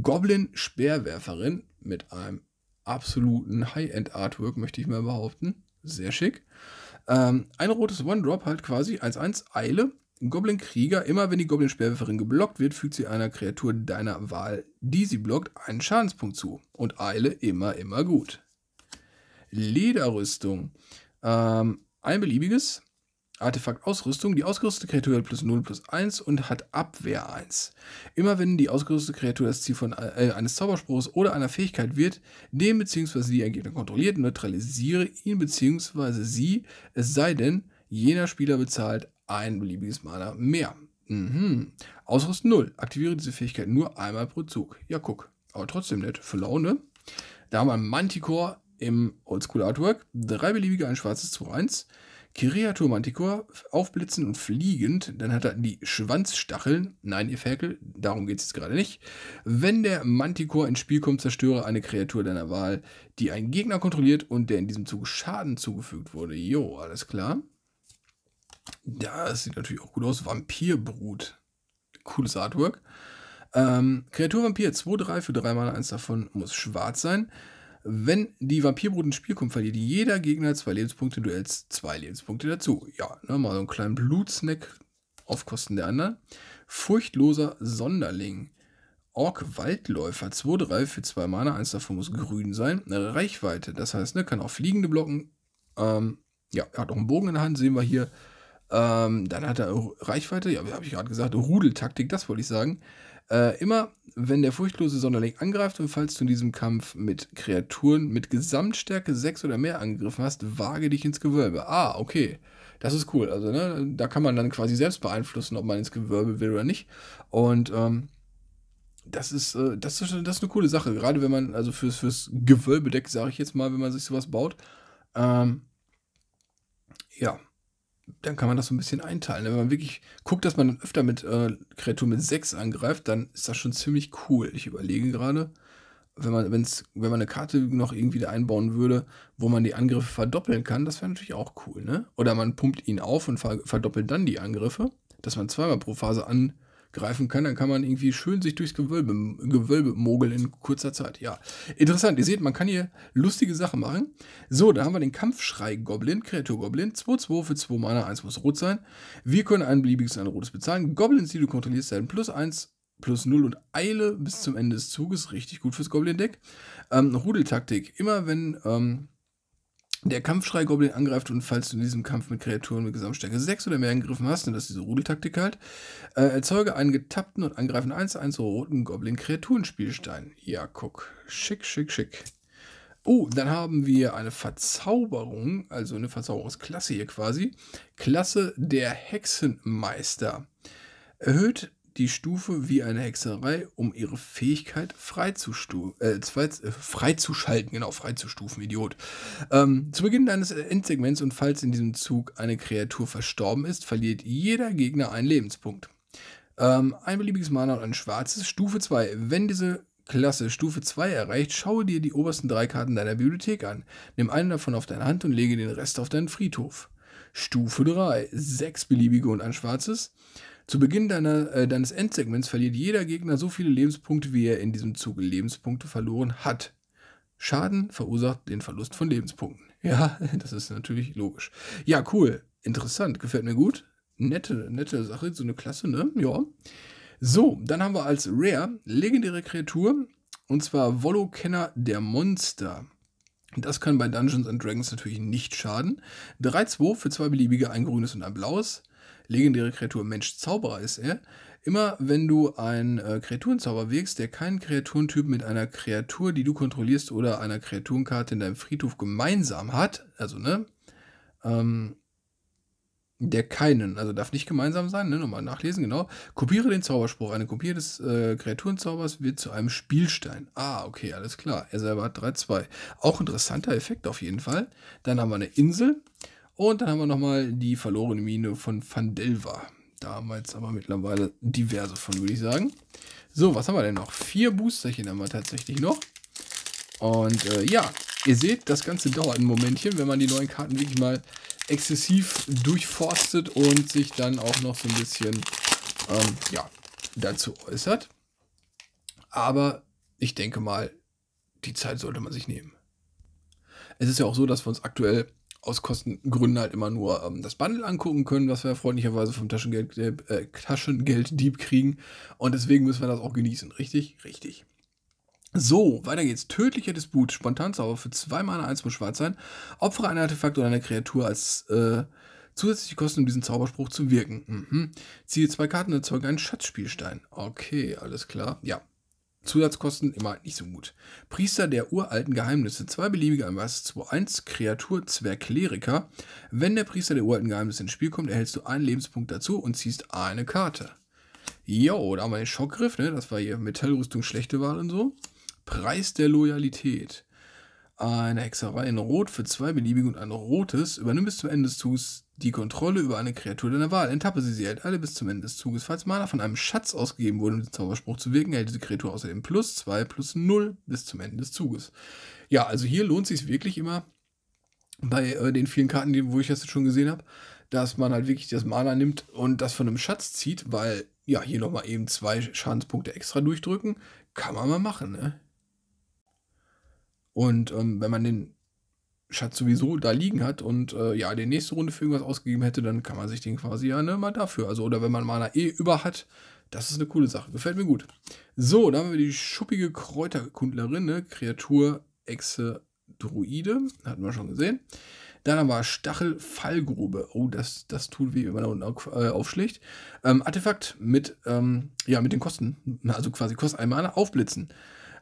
S1: Goblin Speerwerferin mit einem absoluten High-End-Artwork, möchte ich mal behaupten. Sehr schick. Ähm, ein rotes One-Drop halt quasi 1-1, Eile. Goblin-Krieger, immer wenn die Goblin-Sperrwerferin geblockt wird, fügt sie einer Kreatur deiner Wahl, die sie blockt, einen Schadenspunkt zu. Und Eile immer, immer gut. Lederrüstung. Ähm, ein beliebiges Artefakt Ausrüstung. Die ausgerüstete Kreatur hat plus 0 plus 1 und hat Abwehr 1. Immer wenn die ausgerüstete Kreatur das Ziel von, äh, eines Zauberspruchs oder einer Fähigkeit wird, den bzw. die ein Gegner kontrolliert, neutralisiere ihn bzw. sie, es sei denn, jener Spieler bezahlt ein beliebiges Mana mehr. Mhm. Ausrüsten 0. Aktiviere diese Fähigkeit nur einmal pro Zug. Ja, guck. Aber trotzdem nett. Für Laune. Da haben wir Manticore im Oldschool Artwork. Drei beliebige, ein schwarzes 2-1. Kreatur Manticore, aufblitzen und fliegend. Dann hat er die Schwanzstacheln. Nein, ihr Ferkel, darum geht es jetzt gerade nicht. Wenn der Manticore ins Spiel kommt, zerstöre eine Kreatur deiner Wahl, die einen Gegner kontrolliert und der in diesem Zug Schaden zugefügt wurde. Jo, alles klar. Ja, das sieht natürlich auch gut aus. Vampirbrut. Cooles Artwork. Ähm, Kreatur 2-3 für 3 Mana, eins davon muss schwarz sein. Wenn die Vampirbrut ins Spiel kommt, verliert jeder Gegner zwei Lebenspunkte, du duellst zwei Lebenspunkte dazu. Ja, ne, mal so einen kleinen Blutsnack auf Kosten der anderen. Furchtloser Sonderling. Ork Waldläufer 2-3 für 2 Mana, eins davon muss grün sein. Eine Reichweite, das heißt, ne, kann auch fliegende blocken. Ähm, ja, er hat auch einen Bogen in der Hand, sehen wir hier. Ähm, dann hat er Reichweite, ja, habe ich gerade gesagt, Rudeltaktik, das wollte ich sagen. Äh, immer, wenn der furchtlose Sonderling angreift und falls du in diesem Kampf mit Kreaturen mit Gesamtstärke 6 oder mehr angegriffen hast, wage dich ins Gewölbe. Ah, okay. Das ist cool. Also, ne, da kann man dann quasi selbst beeinflussen, ob man ins Gewölbe will oder nicht. Und ähm, das ist, äh, das ist, das ist eine coole Sache. Gerade wenn man, also fürs, fürs Gewölbedeck, sage ich jetzt mal, wenn man sich sowas baut. Ähm, ja, dann kann man das so ein bisschen einteilen. Wenn man wirklich guckt, dass man öfter mit äh, Kreatur mit 6 angreift, dann ist das schon ziemlich cool. Ich überlege gerade, wenn man, wenn's, wenn man eine Karte noch irgendwie da einbauen würde, wo man die Angriffe verdoppeln kann, das wäre natürlich auch cool, ne? Oder man pumpt ihn auf und ver verdoppelt dann die Angriffe, dass man zweimal pro Phase an greifen kann, dann kann man irgendwie schön sich durchs Gewölbe, Gewölbe mogeln in kurzer Zeit. Ja, interessant. Ihr seht, man kann hier lustige Sachen machen. So, da haben wir den Kampfschrei-Goblin, Kreatur-Goblin. 2-2 für 2 Mana, 1 muss rot sein. Wir können ein beliebiges, ein rotes bezahlen. Goblins, die du kontrollierst, werden plus 1 plus 0 und Eile bis zum Ende des Zuges. Richtig gut fürs Goblin-Deck. Ähm, Rudeltaktik. Immer wenn ähm, der Kampfschrei-Goblin angreift und falls du in diesem Kampf mit Kreaturen mit Gesamtstärke 6 oder mehr angegriffen hast, dann ist diese Rudeltaktik halt, äh, erzeuge einen getappten und angreifenden 1-1 roten Goblin-Kreaturenspielstein. Ja, guck. Schick, schick, schick. Oh, dann haben wir eine Verzauberung, also eine Verzauberungsklasse hier quasi. Klasse der Hexenmeister. Erhöht die Stufe wie eine Hexerei, um ihre Fähigkeit freizustu äh, äh, freizuschalten, genau, freizustufen, Idiot. Ähm, zu Beginn deines Endsegments und falls in diesem Zug eine Kreatur verstorben ist, verliert jeder Gegner einen Lebenspunkt. Ähm, ein beliebiges Mana und ein schwarzes. Stufe 2. Wenn diese Klasse Stufe 2 erreicht, schaue dir die obersten drei Karten deiner Bibliothek an. Nimm einen davon auf deine Hand und lege den Rest auf deinen Friedhof. Stufe 3. Sechs beliebige und ein schwarzes. Zu Beginn deiner, äh, deines Endsegments verliert jeder Gegner so viele Lebenspunkte, wie er in diesem Zuge Lebenspunkte verloren hat. Schaden verursacht den Verlust von Lebenspunkten. Ja, das ist natürlich logisch. Ja, cool. Interessant. Gefällt mir gut. Nette, nette Sache. So eine Klasse, ne? Ja. So, dann haben wir als Rare legendäre Kreatur. Und zwar Volo-Kenner der Monster. Das kann bei Dungeons and Dragons natürlich nicht schaden. 3-2 für zwei beliebige, ein grünes und ein blaues legendäre Kreatur, Mensch, Zauberer ist er. Immer wenn du einen äh, Kreaturenzauber wirkst, der keinen Kreaturentyp mit einer Kreatur, die du kontrollierst, oder einer Kreaturenkarte in deinem Friedhof gemeinsam hat, also ne, ähm, der keinen, also darf nicht gemeinsam sein, ne, nochmal nachlesen, genau. Kopiere den Zauberspruch. Eine Kopie des äh, Kreaturenzaubers wird zu einem Spielstein. Ah, okay, alles klar. Er selber hat 3-2. Auch interessanter Effekt auf jeden Fall. Dann haben wir eine Insel. Und dann haben wir nochmal die verlorene Mine von Van Vandelva. Damals aber mittlerweile diverse von, würde ich sagen. So, was haben wir denn noch? Vier Boosterchen haben wir tatsächlich noch. Und äh, ja, ihr seht, das Ganze dauert ein Momentchen, wenn man die neuen Karten wirklich mal exzessiv durchforstet und sich dann auch noch so ein bisschen ähm, ja, dazu äußert. Aber ich denke mal, die Zeit sollte man sich nehmen. Es ist ja auch so, dass wir uns aktuell aus Kostengründen halt immer nur ähm, das Bundle angucken können, was wir freundlicherweise vom Taschengeld, äh, äh, Taschengelddieb kriegen. Und deswegen müssen wir das auch genießen. Richtig? Richtig. So, weiter geht's. Tödlicher Disput. Spontanzauber für zwei Mana, eins muss schwarz sein. Opfere ein Artefakt oder eine Kreatur als äh, zusätzliche Kosten, um diesen Zauberspruch zu wirken. Mhm. Ziehe zwei Karten und erzeuge einen Schatzspielstein. Okay, alles klar. Ja, Zusatzkosten immer nicht so gut. Priester der uralten Geheimnisse, zwei beliebige Anweis 2.1, Kreatur, Zwerg, Kleriker. Wenn der Priester der uralten Geheimnisse ins Spiel kommt, erhältst du einen Lebenspunkt dazu und ziehst eine Karte. Jo, da haben wir den Schockgriff, ne? Das war hier Metallrüstung, schlechte Wahl und so. Preis der Loyalität. Eine Hexerei in Rot für zwei beliebige und ein rotes. Übernimm bis zum Ende des Zugs die Kontrolle über eine Kreatur deiner Wahl. Enttappe sie, sie hält alle bis zum Ende des Zuges. Falls Mana von einem Schatz ausgegeben wurde, um den Zauberspruch zu wirken, hält diese Kreatur außerdem plus 2 plus 0 bis zum Ende des Zuges. Ja, also hier lohnt sich wirklich immer bei äh, den vielen Karten, die, wo ich das jetzt schon gesehen habe, dass man halt wirklich das Mana nimmt und das von einem Schatz zieht, weil ja, hier nochmal eben zwei Schadenspunkte extra durchdrücken, kann man mal machen, ne? Und ähm, wenn man den Schatz sowieso da liegen hat und äh, ja, die nächste Runde für irgendwas ausgegeben hätte, dann kann man sich den quasi ja ne, mal dafür. Also, oder wenn man Mana eh über hat, das ist eine coole Sache. Gefällt mir gut. So, da haben wir die schuppige Kräuterkundlerin, ne? Kreatur, Echse, Druide. Hatten wir schon gesehen. Dann haben wir Stachelfallgrube. Oh, das, das tut weh, wenn man da unten auf, äh, aufschlägt. Ähm, Artefakt mit, ähm, ja, mit den Kosten, also quasi Kost einmal aufblitzen.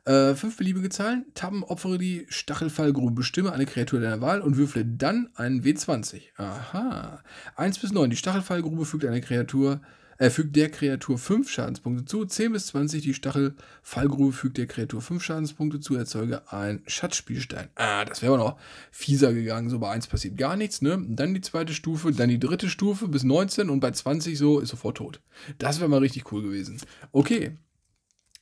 S1: Äh, fünf beliebige Zahlen. Tappen, opfere die Stachelfallgrube, bestimme eine Kreatur deiner Wahl und würfle dann einen W20. Aha. 1 bis 9. Die Stachelfallgrube fügt einer Kreatur, äh, fügt der Kreatur 5 Schadenspunkte zu. 10 bis 20. Die Stachelfallgrube fügt der Kreatur 5 Schadenspunkte zu. Erzeuge einen Schatzspielstein. Ah, das wäre aber noch fieser gegangen. So bei 1 passiert gar nichts, ne? Dann die zweite Stufe, dann die dritte Stufe bis 19 und bei 20 so ist sofort tot. Das wäre mal richtig cool gewesen. Okay.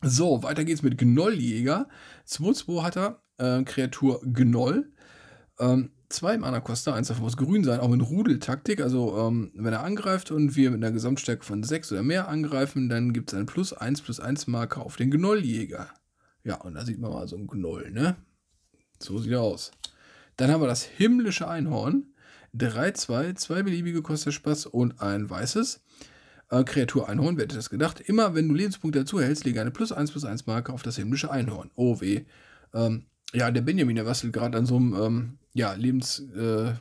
S1: So, weiter geht's mit Gnolljäger. 2-2 hat er, äh, Kreatur Gnoll. Ähm, zwei Mana kostet, eins davon muss grün sein, auch mit Rudeltaktik. Also, ähm, wenn er angreift und wir mit einer Gesamtstärke von 6 oder mehr angreifen, dann gibt es einen Plus 1 plus 1 Marker auf den Gnolljäger. Ja, und da sieht man mal so ein Gnoll, ne? So sieht er aus. Dann haben wir das himmlische Einhorn. 3, 2, zwei beliebige kostet Spaß und ein weißes. Äh, Kreatur Einhorn, wer hätte das gedacht? Immer wenn du Lebenspunkte dazu erhältst, lege eine plus 1 plus 1 Marke auf das himmlische Einhorn. Oh weh. Ähm, ja, der Benjamin, der wasselt gerade an so einem ähm, ja, Lebenspunkt,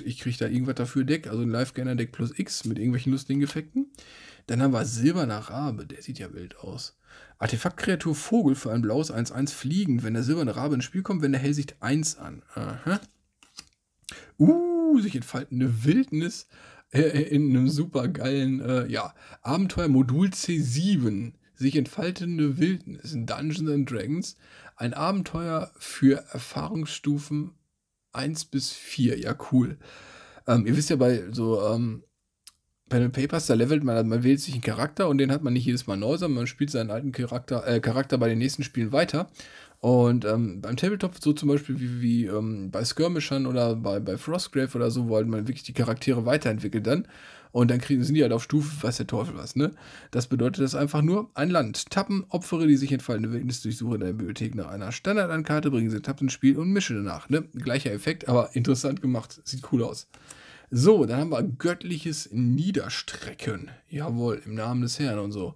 S1: äh, ich kriege da irgendwas dafür Deck, also ein Live-Gainer-Deck plus X mit irgendwelchen lustigen Effekten. Dann haben wir Silberner Rabe, der sieht ja wild aus. Artefaktkreatur Vogel für ein blaues 1-1 fliegend, wenn der silberne Rabe ins Spiel kommt, wenn der Hellsicht 1 an. Aha. Uh, sich entfaltende Wildnis. Äh, äh, in einem supergeilen äh, ja, Abenteuer Modul C7 sich entfaltende Wildnis in Dungeons and Dragons. Ein Abenteuer für Erfahrungsstufen 1 bis 4. Ja, cool. Ähm, ihr wisst ja, bei so ähm, Pen Papers, da levelt man, man wählt sich einen Charakter und den hat man nicht jedes Mal neu, sondern man spielt seinen alten Charakter, äh, Charakter bei den nächsten Spielen weiter. Und ähm, beim Tabletop, so zum Beispiel wie, wie ähm, bei Skirmishern oder bei, bei Frostgrave oder so, halt man wirklich die Charaktere weiterentwickeln dann. Und dann kriegen, sie die halt auf Stufe, weiß der Teufel was, ne? Das bedeutet das einfach nur ein Land. Tappen, opfere die sich entfallende Wildnis, durchsuche in der Bibliothek nach einer Standardankarte, bringen sie Tappen ins Spiel und mische danach, ne? Gleicher Effekt, aber interessant gemacht. Sieht cool aus. So, dann haben wir göttliches Niederstrecken. Jawohl, im Namen des Herrn und so.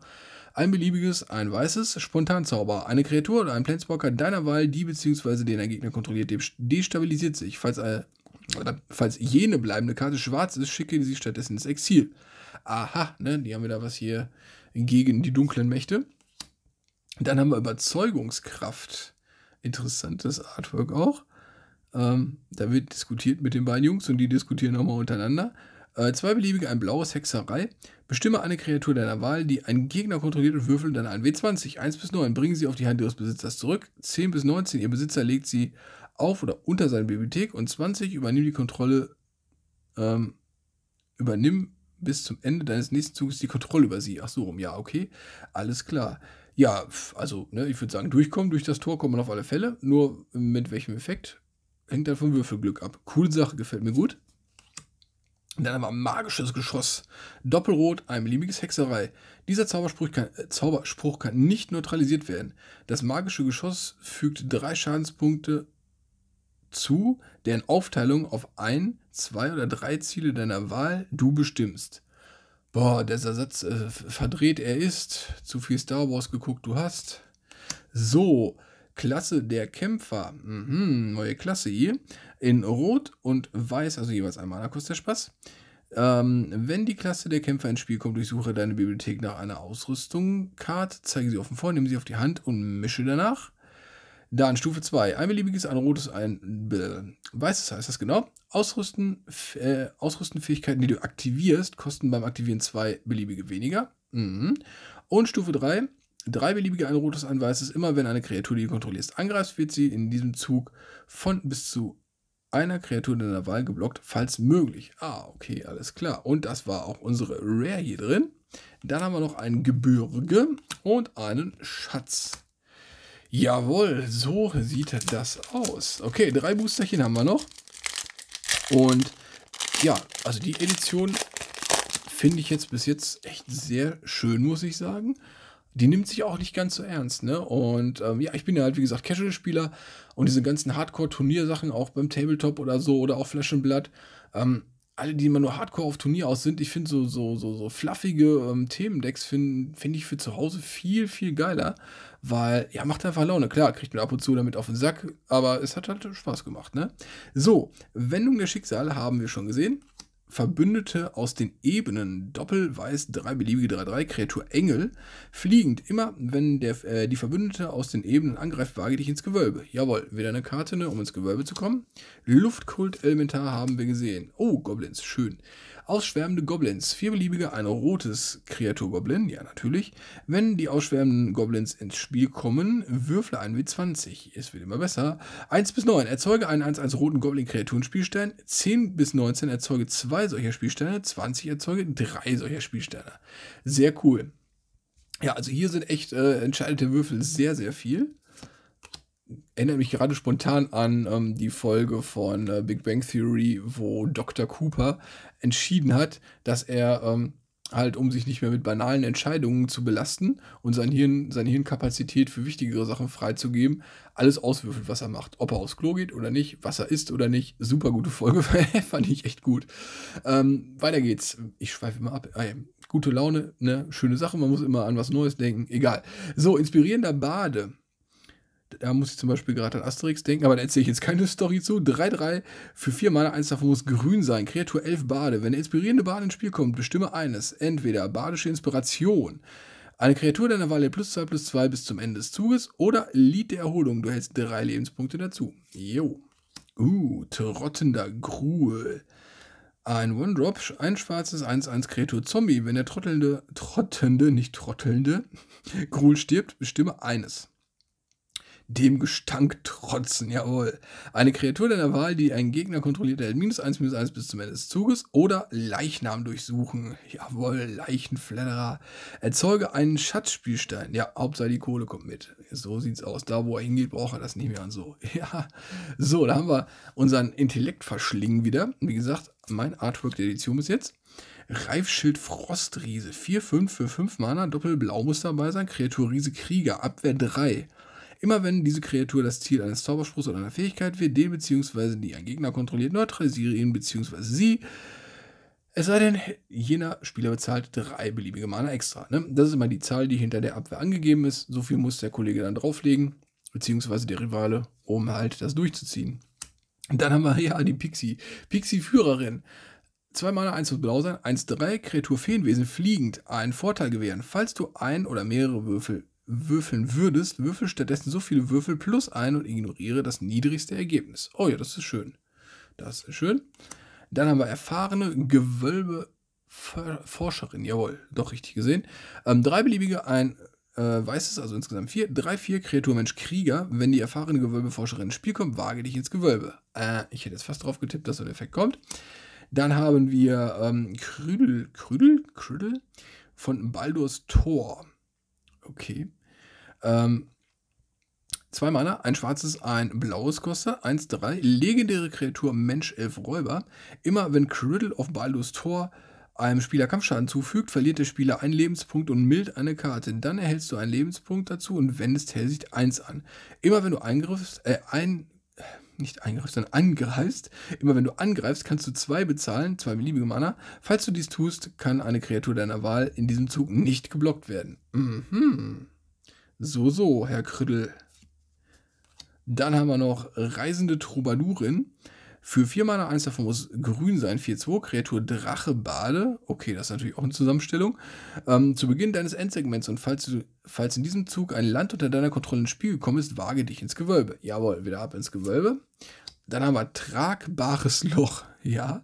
S1: Ein beliebiges, ein weißes, spontan Zauber. Eine Kreatur oder ein Planeswalker deiner Wahl, die bzw. den ein Gegner kontrolliert, destabilisiert sich. Falls, äh, falls jene bleibende Karte schwarz ist, schicke sie stattdessen ins Exil. Aha, ne, die haben wir da was hier gegen die dunklen Mächte. Dann haben wir Überzeugungskraft. Interessantes Artwork auch. Ähm, da wird diskutiert mit den beiden Jungs und die diskutieren nochmal untereinander. Äh, zwei beliebige, ein blaues Hexerei. Bestimme eine Kreatur deiner Wahl, die einen Gegner kontrolliert und würfel dann ein W20. 1 bis 9 bringen sie auf die Hand ihres Besitzers zurück. 10 bis 19, ihr Besitzer legt sie auf oder unter seine Bibliothek. Und 20, übernimm die Kontrolle, ähm, übernimm bis zum Ende deines nächsten Zuges die Kontrolle über sie. Ach so, rum, ja, okay, alles klar. Ja, also, ne, ich würde sagen, durchkommen, durch das Tor kommt man auf alle Fälle. Nur mit welchem Effekt? Hängt dann vom Würfelglück ab. Coole Sache, gefällt mir gut. Dann aber magisches Geschoss. Doppelrot, ein beliebiges Hexerei. Dieser Zauberspruch kann, äh, Zauberspruch kann nicht neutralisiert werden. Das magische Geschoss fügt drei Schadenspunkte zu, deren Aufteilung auf ein, zwei oder drei Ziele deiner Wahl du bestimmst. Boah, dieser Satz äh, verdreht er ist. Zu viel Star Wars geguckt du hast. So, Klasse der Kämpfer. Mhm, neue Klasse hier. In Rot und Weiß, also jeweils einmal. Da kostet der Spaß. Ähm, wenn die Klasse der Kämpfer ins Spiel kommt, durchsuche deine Bibliothek nach einer ausrüstung karte zeige sie offen vor, nehme sie auf die Hand und mische danach. Dann Stufe 2. Ein beliebiges, ein rotes, ein Bläh. weißes heißt das genau. Ausrüsten, äh, Ausrüsten die du aktivierst, kosten beim Aktivieren zwei beliebige weniger. Mhm. Und Stufe 3 drei beliebige ein rotes, ein weißes. Immer wenn eine Kreatur, die du kontrollierst, angreifst, wird sie in diesem Zug von bis zu einer Kreatur deiner Wahl geblockt, falls möglich. Ah, okay, alles klar. Und das war auch unsere Rare hier drin. Dann haben wir noch ein Gebirge und einen Schatz. Jawohl, so sieht das aus. Okay, drei Boosterchen haben wir noch. Und ja, also die Edition finde ich jetzt bis jetzt echt sehr schön, muss ich sagen die nimmt sich auch nicht ganz so ernst, ne? Und ähm, ja, ich bin ja halt, wie gesagt, Casual-Spieler und diese ganzen Hardcore-Turniersachen, auch beim Tabletop oder so oder auch Flaschenblatt, ähm, alle, die immer nur Hardcore auf Turnier aus sind, ich finde so, so, so, so fluffige ähm, Themendecks finde find ich für zu Hause viel, viel geiler, weil, ja, macht einfach Laune. Klar, kriegt man ab und zu damit auf den Sack, aber es hat halt Spaß gemacht, ne? So, Wendung der Schicksale haben wir schon gesehen. Verbündete aus den Ebenen Doppelweiß 3 beliebige 3-3 Kreatur Engel fliegend. Immer wenn der, äh, die Verbündete aus den Ebenen angreift, wage dich ins Gewölbe. Jawohl, wieder eine Karte, ne, um ins Gewölbe zu kommen. Luftkult Elementar haben wir gesehen. Oh, Goblins, schön. Ausschwärmende Goblins. Vier beliebige, ein rotes Kreaturgoblin, ja natürlich. Wenn die ausschwärmenden Goblins ins Spiel kommen, würfle einen W20. Es wird immer besser. 1 bis 9. Erzeuge einen 1-1 roten Goblin-Kreaturen-Spielstein. 10 bis 19 erzeuge zwei solcher Spielsteine. 20 erzeuge drei solcher Spielsteine. Sehr cool. Ja, also hier sind echt äh, entscheidete Würfel sehr, sehr viel erinnert mich gerade spontan an ähm, die Folge von äh, Big Bang Theory, wo Dr. Cooper entschieden hat, dass er ähm, halt, um sich nicht mehr mit banalen Entscheidungen zu belasten und sein Hirn, seine Hirnkapazität für wichtigere Sachen freizugeben, alles auswürfelt, was er macht. Ob er aufs Klo geht oder nicht, was er isst oder nicht. Super gute Folge, fand ich echt gut. Ähm, weiter geht's. Ich schweife immer ab. Ah, ja. Gute Laune, ne? Schöne Sache, man muss immer an was Neues denken. Egal. So, inspirierender Bade da muss ich zum Beispiel gerade an Asterix denken, aber da erzähle ich jetzt keine Story zu. 3-3 für vier Mana, eins davon muss grün sein. Kreatur 11 Bade. Wenn eine inspirierende Bade ins Spiel kommt, bestimme eines. Entweder badische Inspiration. Eine Kreatur deiner Wahl plus 2 plus 2 bis zum Ende des Zuges oder Lied der Erholung. Du hältst drei Lebenspunkte dazu. Jo. Uh, trottender Gruel. Ein One-Drop, ein schwarzes 1-1 Kreatur Zombie. Wenn der trottelnde, trottende, nicht trottelnde, Gruel stirbt, bestimme eines dem Gestank trotzen, jawohl. Eine Kreatur deiner Wahl, die einen Gegner kontrolliert, erhält minus 1, minus 1 bis zum Ende des Zuges oder Leichnam durchsuchen, jawohl, Leichenfledderer. Erzeuge einen Schatzspielstein, ja, Hauptsache die Kohle kommt mit. So sieht's aus, da wo er hingeht, braucht er das nicht mehr und so. Ja, so, da haben wir unseren Intellekt verschlingen wieder. Wie gesagt, mein Artwork der Edition bis jetzt. Reifschild Frostriese, 4-5 für 5 Mana, Doppelblau muss dabei sein, Kreatur Riese Krieger, Abwehr 3. Immer wenn diese Kreatur das Ziel eines Zauberspruchs oder einer Fähigkeit wird, den bzw. die ein Gegner kontrolliert, neutralisiere ihn bzw. sie. Es sei denn, jener Spieler bezahlt drei beliebige Mana extra. Ne? Das ist immer die Zahl, die hinter der Abwehr angegeben ist. So viel muss der Kollege dann drauflegen, beziehungsweise der Rivale, um halt das durchzuziehen.
S2: Und dann haben wir ja die
S1: Pixie. Pixie-Führerin. Zwei Mana, eins wird blau sein, eins drei, Kreatur Feenwesen fliegend, einen Vorteil gewähren. Falls du ein oder mehrere Würfel würfeln würdest, würfel stattdessen so viele Würfel plus ein und ignoriere das niedrigste Ergebnis. Oh ja, das ist schön. Das ist schön. Dann haben wir erfahrene Gewölbeforscherin. Jawohl, doch richtig gesehen. Ähm, drei beliebige, ein äh, weißes, also insgesamt vier. Drei, vier Kreatur, Krieger. Wenn die erfahrene Gewölbeforscherin ins Spiel kommt, wage dich ins Gewölbe. Äh, ich hätte jetzt fast drauf getippt, dass so ein Effekt kommt. Dann haben wir ähm, Krüdel, Krüdel, Krüdel von Baldur's Tor. Okay. Ähm, zwei Mana, ein schwarzes, ein blaues koste, 1-3, legendäre Kreatur Mensch, Elf, Räuber. Immer wenn Criddle auf Baldur's Tor einem Spieler Kampfschaden zufügt, verliert der Spieler einen Lebenspunkt und mild eine Karte. Dann erhältst du einen Lebenspunkt dazu und wendest Hellsicht 1 an. Immer wenn du eingriffst, äh, ein, nicht eingreifst, sondern angreifst. Immer wenn du angreifst, kannst du zwei bezahlen, zwei beliebige Mana. Falls du dies tust, kann eine Kreatur deiner Wahl in diesem Zug nicht geblockt werden. Mhm. So, so, Herr Krüdel. Dann haben wir noch Reisende Troubadourin. Für 4 Mana 1 davon muss grün sein, 4-2, Kreatur Drache Bade. Okay, das ist natürlich auch eine Zusammenstellung. Ähm, zu Beginn deines Endsegments und falls, du, falls in diesem Zug ein Land unter deiner Kontrolle ins Spiel gekommen ist, wage dich ins Gewölbe. Jawohl, wieder ab ins Gewölbe. Dann haben wir tragbares Loch. Ja,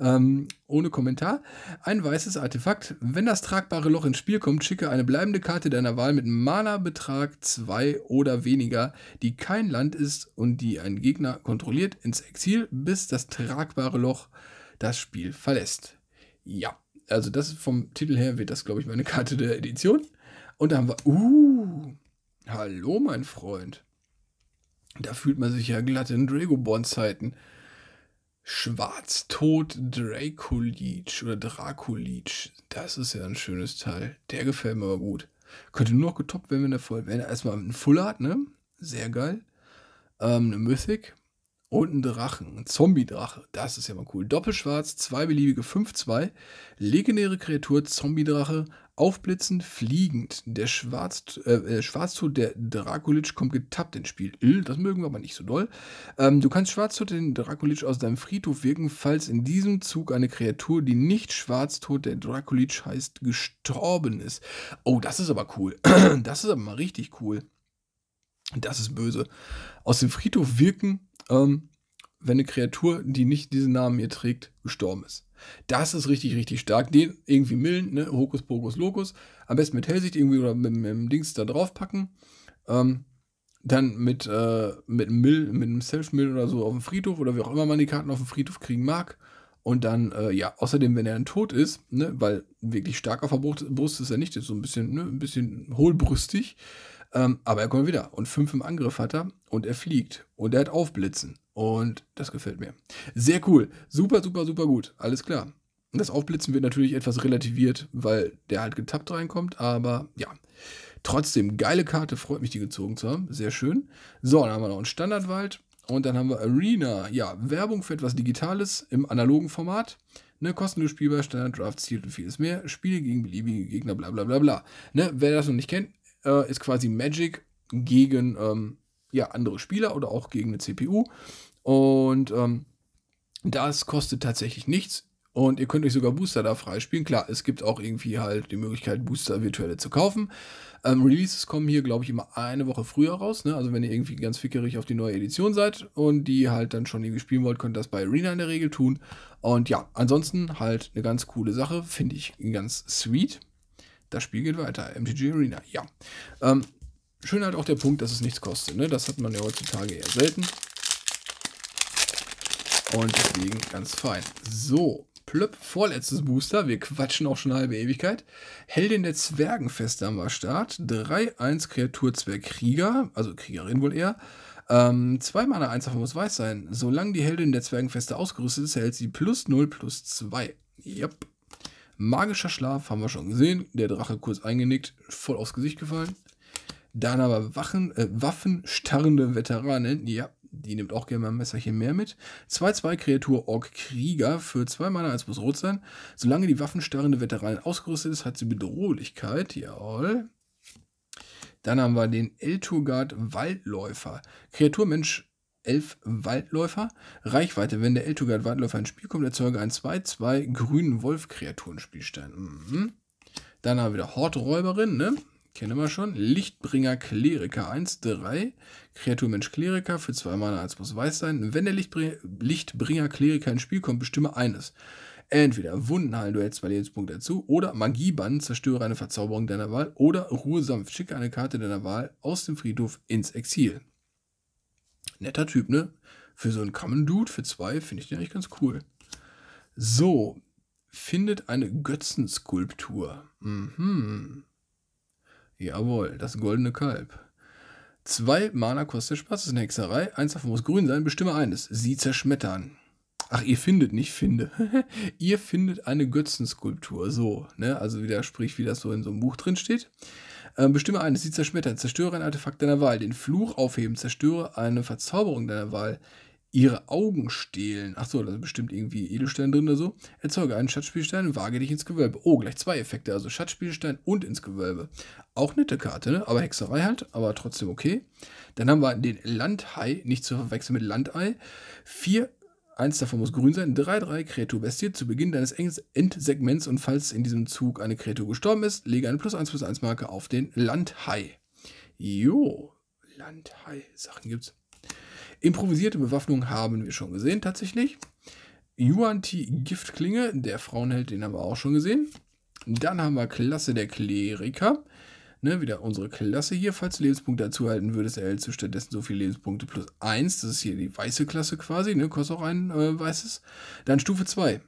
S1: ähm, ohne Kommentar. Ein weißes Artefakt. Wenn das tragbare Loch ins Spiel kommt, schicke eine bleibende Karte deiner Wahl mit Mana-Betrag 2 oder weniger, die kein Land ist und die ein Gegner kontrolliert, ins Exil, bis das tragbare Loch das Spiel verlässt. Ja, also das vom Titel her wird das, glaube ich, meine Karte der Edition. Und da haben wir. Uh, hallo, mein Freund. Da fühlt man sich ja glatt in Dragoborn-Zeiten. Schwarztod Draculich oder Draculich. Das ist ja ein schönes Teil. Der gefällt mir aber gut. Könnte nur noch getoppt werden, wenn er voll. Wenn er erstmal einen Full hat, ne? Sehr geil. Ähm, eine Mythic und einen Drachen, ein Zombie-Drache. Das ist ja mal cool. Doppelschwarz, zwei beliebige 5-2. Legendäre Kreatur, Zombie-Drache, aufblitzend, fliegend. Der Schwarz, äh, äh Schwarztod, der Drakulic, kommt getappt ins Spiel. Ill, das mögen wir aber nicht so doll. Ähm, du kannst Schwarztod den Drakulic aus deinem Friedhof wirken, falls in diesem Zug eine Kreatur, die nicht Schwarztod der Drakulic heißt, gestorben ist. Oh, das ist aber cool. das ist aber mal richtig cool. Das ist böse. Aus dem Friedhof wirken ähm, wenn eine Kreatur, die nicht diesen Namen hier trägt, gestorben ist. Das ist richtig, richtig stark. Den irgendwie millen, ne? Hokus Pokus Locus. Am besten mit Hellsicht irgendwie oder mit, mit dem Dings da drauf packen. Ähm, dann mit, äh, mit Mill, mit einem Self-Mill oder so auf dem Friedhof oder wie auch immer man die Karten auf dem Friedhof kriegen mag. Und dann, äh, ja, außerdem, wenn er dann tot ist, ne, weil wirklich stark auf der Brust, Brust ist er nicht, ist so ein bisschen, ne, ein bisschen hohlbrüstig, ähm, aber er kommt wieder. Und fünf im Angriff hat er. Und er fliegt. Und er hat Aufblitzen. Und das gefällt mir. Sehr cool. Super, super, super gut. Alles klar. Und das Aufblitzen wird natürlich etwas relativiert, weil der halt getappt reinkommt. Aber ja. Trotzdem, geile Karte. Freut mich, die gezogen zu haben. Sehr schön. So, dann haben wir noch einen Standardwald. Und dann haben wir Arena. Ja, Werbung für etwas Digitales im analogen Format. Ne, kostenlos spielbar, Standard Draft, Ziel und vieles mehr. Spiele gegen beliebige Gegner, bla bla bla bla. Ne, wer das noch nicht kennt, äh, ist quasi Magic gegen ähm, ja, andere Spieler oder auch gegen eine CPU. Und ähm, das kostet tatsächlich nichts. Und ihr könnt euch sogar Booster da freispielen. Klar, es gibt auch irgendwie halt die Möglichkeit, Booster virtuelle zu kaufen. Ähm, Releases kommen hier, glaube ich, immer eine Woche früher raus. Ne? Also wenn ihr irgendwie ganz fickerig auf die neue Edition seid und die halt dann schon irgendwie spielen wollt, könnt ihr das bei Arena in der Regel tun. Und ja, ansonsten halt eine ganz coole Sache. Finde ich ganz sweet das Spiel geht weiter. MTG Arena, ja. Ähm, schön halt auch der Punkt, dass es nichts kostet. Ne? Das hat man ja heutzutage eher selten. Und deswegen ganz fein. So, plöpp, vorletztes Booster. Wir quatschen auch schon eine halbe Ewigkeit. Heldin der Zwergenfeste haben wir Start. 3-1 Kreatur Zwergkrieger, also Kriegerin wohl eher. Ähm, zwei Mana, eins davon muss weiß sein. Solange die Heldin der Zwergenfeste ausgerüstet ist, hält sie plus 0 plus 2. Yep. Magischer Schlaf haben wir schon gesehen. Der Drache kurz eingenickt, voll aufs Gesicht gefallen. Dann aber Wachen, äh, Waffen, starrende Veteranen. Ja, die nimmt auch gerne mal ein Messerchen mehr mit. 2-2 Kreatur Ork Krieger für 2 Mana, als muss rot sein. Solange die waffenstarrende Veteranen ausgerüstet ist, hat sie Bedrohlichkeit. Jawohl. Dann haben wir den Elturgard Waldläufer. Kreatur Mensch elf Waldläufer. Reichweite, wenn der Eltugard Waldläufer ins Spiel kommt, erzeuge ein 2-2 grünen Wolf-Kreaturen-Spielstein. Mhm. Dann haben wir wieder Horträuberin, ne? Kennen wir schon. Lichtbringer Kleriker 1-3. Kreatur Mensch Kleriker für 2 Mana 1 muss weiß sein. Wenn der Lichtbringer, Lichtbringer Kleriker ins Spiel kommt, bestimme eines. Entweder Wundenhallen, du hältst zwei Lebenspunkte dazu, oder Magieband, zerstöre eine Verzauberung deiner Wahl, oder Ruhe sanft, schicke eine Karte deiner Wahl aus dem Friedhof ins Exil. Netter Typ, ne? Für so einen Common Dude, für zwei, finde ich den eigentlich ganz cool. So, findet eine Götzenskulptur. Mhm. Jawohl, das goldene Kalb. Zwei Mana kostet Spaß, das ist eine Hexerei. Eins davon muss grün sein, bestimme eines. Sie zerschmettern. Ach, ihr findet, nicht finde. ihr findet eine Götzenskulptur. So, ne? Also wieder sprich, wie das so in so einem Buch drin steht. Ähm, bestimme eines, sie zerschmettern, zerstöre ein Artefakt deiner Wahl, den Fluch aufheben, zerstöre eine Verzauberung deiner Wahl, ihre Augen stehlen. Achso, da sind bestimmt irgendwie Edelstein drin oder so. Erzeuge einen Schatzspielstein wage dich ins Gewölbe. Oh, gleich zwei Effekte, also Schatzspielstein und ins Gewölbe. Auch nette Karte, ne? aber Hexerei halt, aber trotzdem okay. Dann haben wir den Landhai, nicht zu verwechseln mit Landei. Vier Eins davon muss grün sein. 3-3 Kreatur bestiert zu Beginn deines Endsegments und falls in diesem Zug eine Kreatur gestorben ist, lege eine plus 1 plus 1 Marke auf den Landhai. Jo, Landhai, Sachen gibt's. Improvisierte Bewaffnung haben wir schon gesehen, tatsächlich. yuan Giftklinge, der Frauenheld, den haben wir auch schon gesehen. Dann haben wir Klasse der Kleriker. Ne, wieder unsere Klasse hier. Falls du Lebenspunkte dazu halten würdest, erhältst du stattdessen so viele Lebenspunkte plus 1. Das ist hier die weiße Klasse quasi. Ne, kostet auch ein äh, weißes. Dann Stufe 2.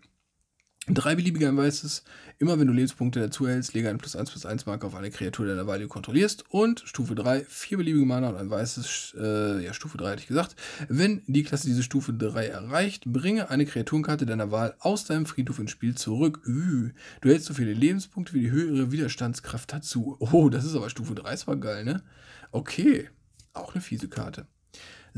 S1: Drei beliebige Weißes. Immer wenn du Lebenspunkte dazu erhältst, lege ein plus 1 plus 1 Marker auf eine Kreatur, deiner Wahl die du kontrollierst. Und Stufe 3, vier beliebige Mana und ein weißes, äh, ja, Stufe 3 hatte ich gesagt. Wenn die Klasse diese Stufe 3 erreicht, bringe eine Kreaturenkarte deiner Wahl aus deinem Friedhof ins Spiel zurück. Üh, du hältst so viele Lebenspunkte wie die höhere Widerstandskraft dazu. Oh, das ist aber Stufe 3, das war geil, ne? Okay, auch eine fiese Karte.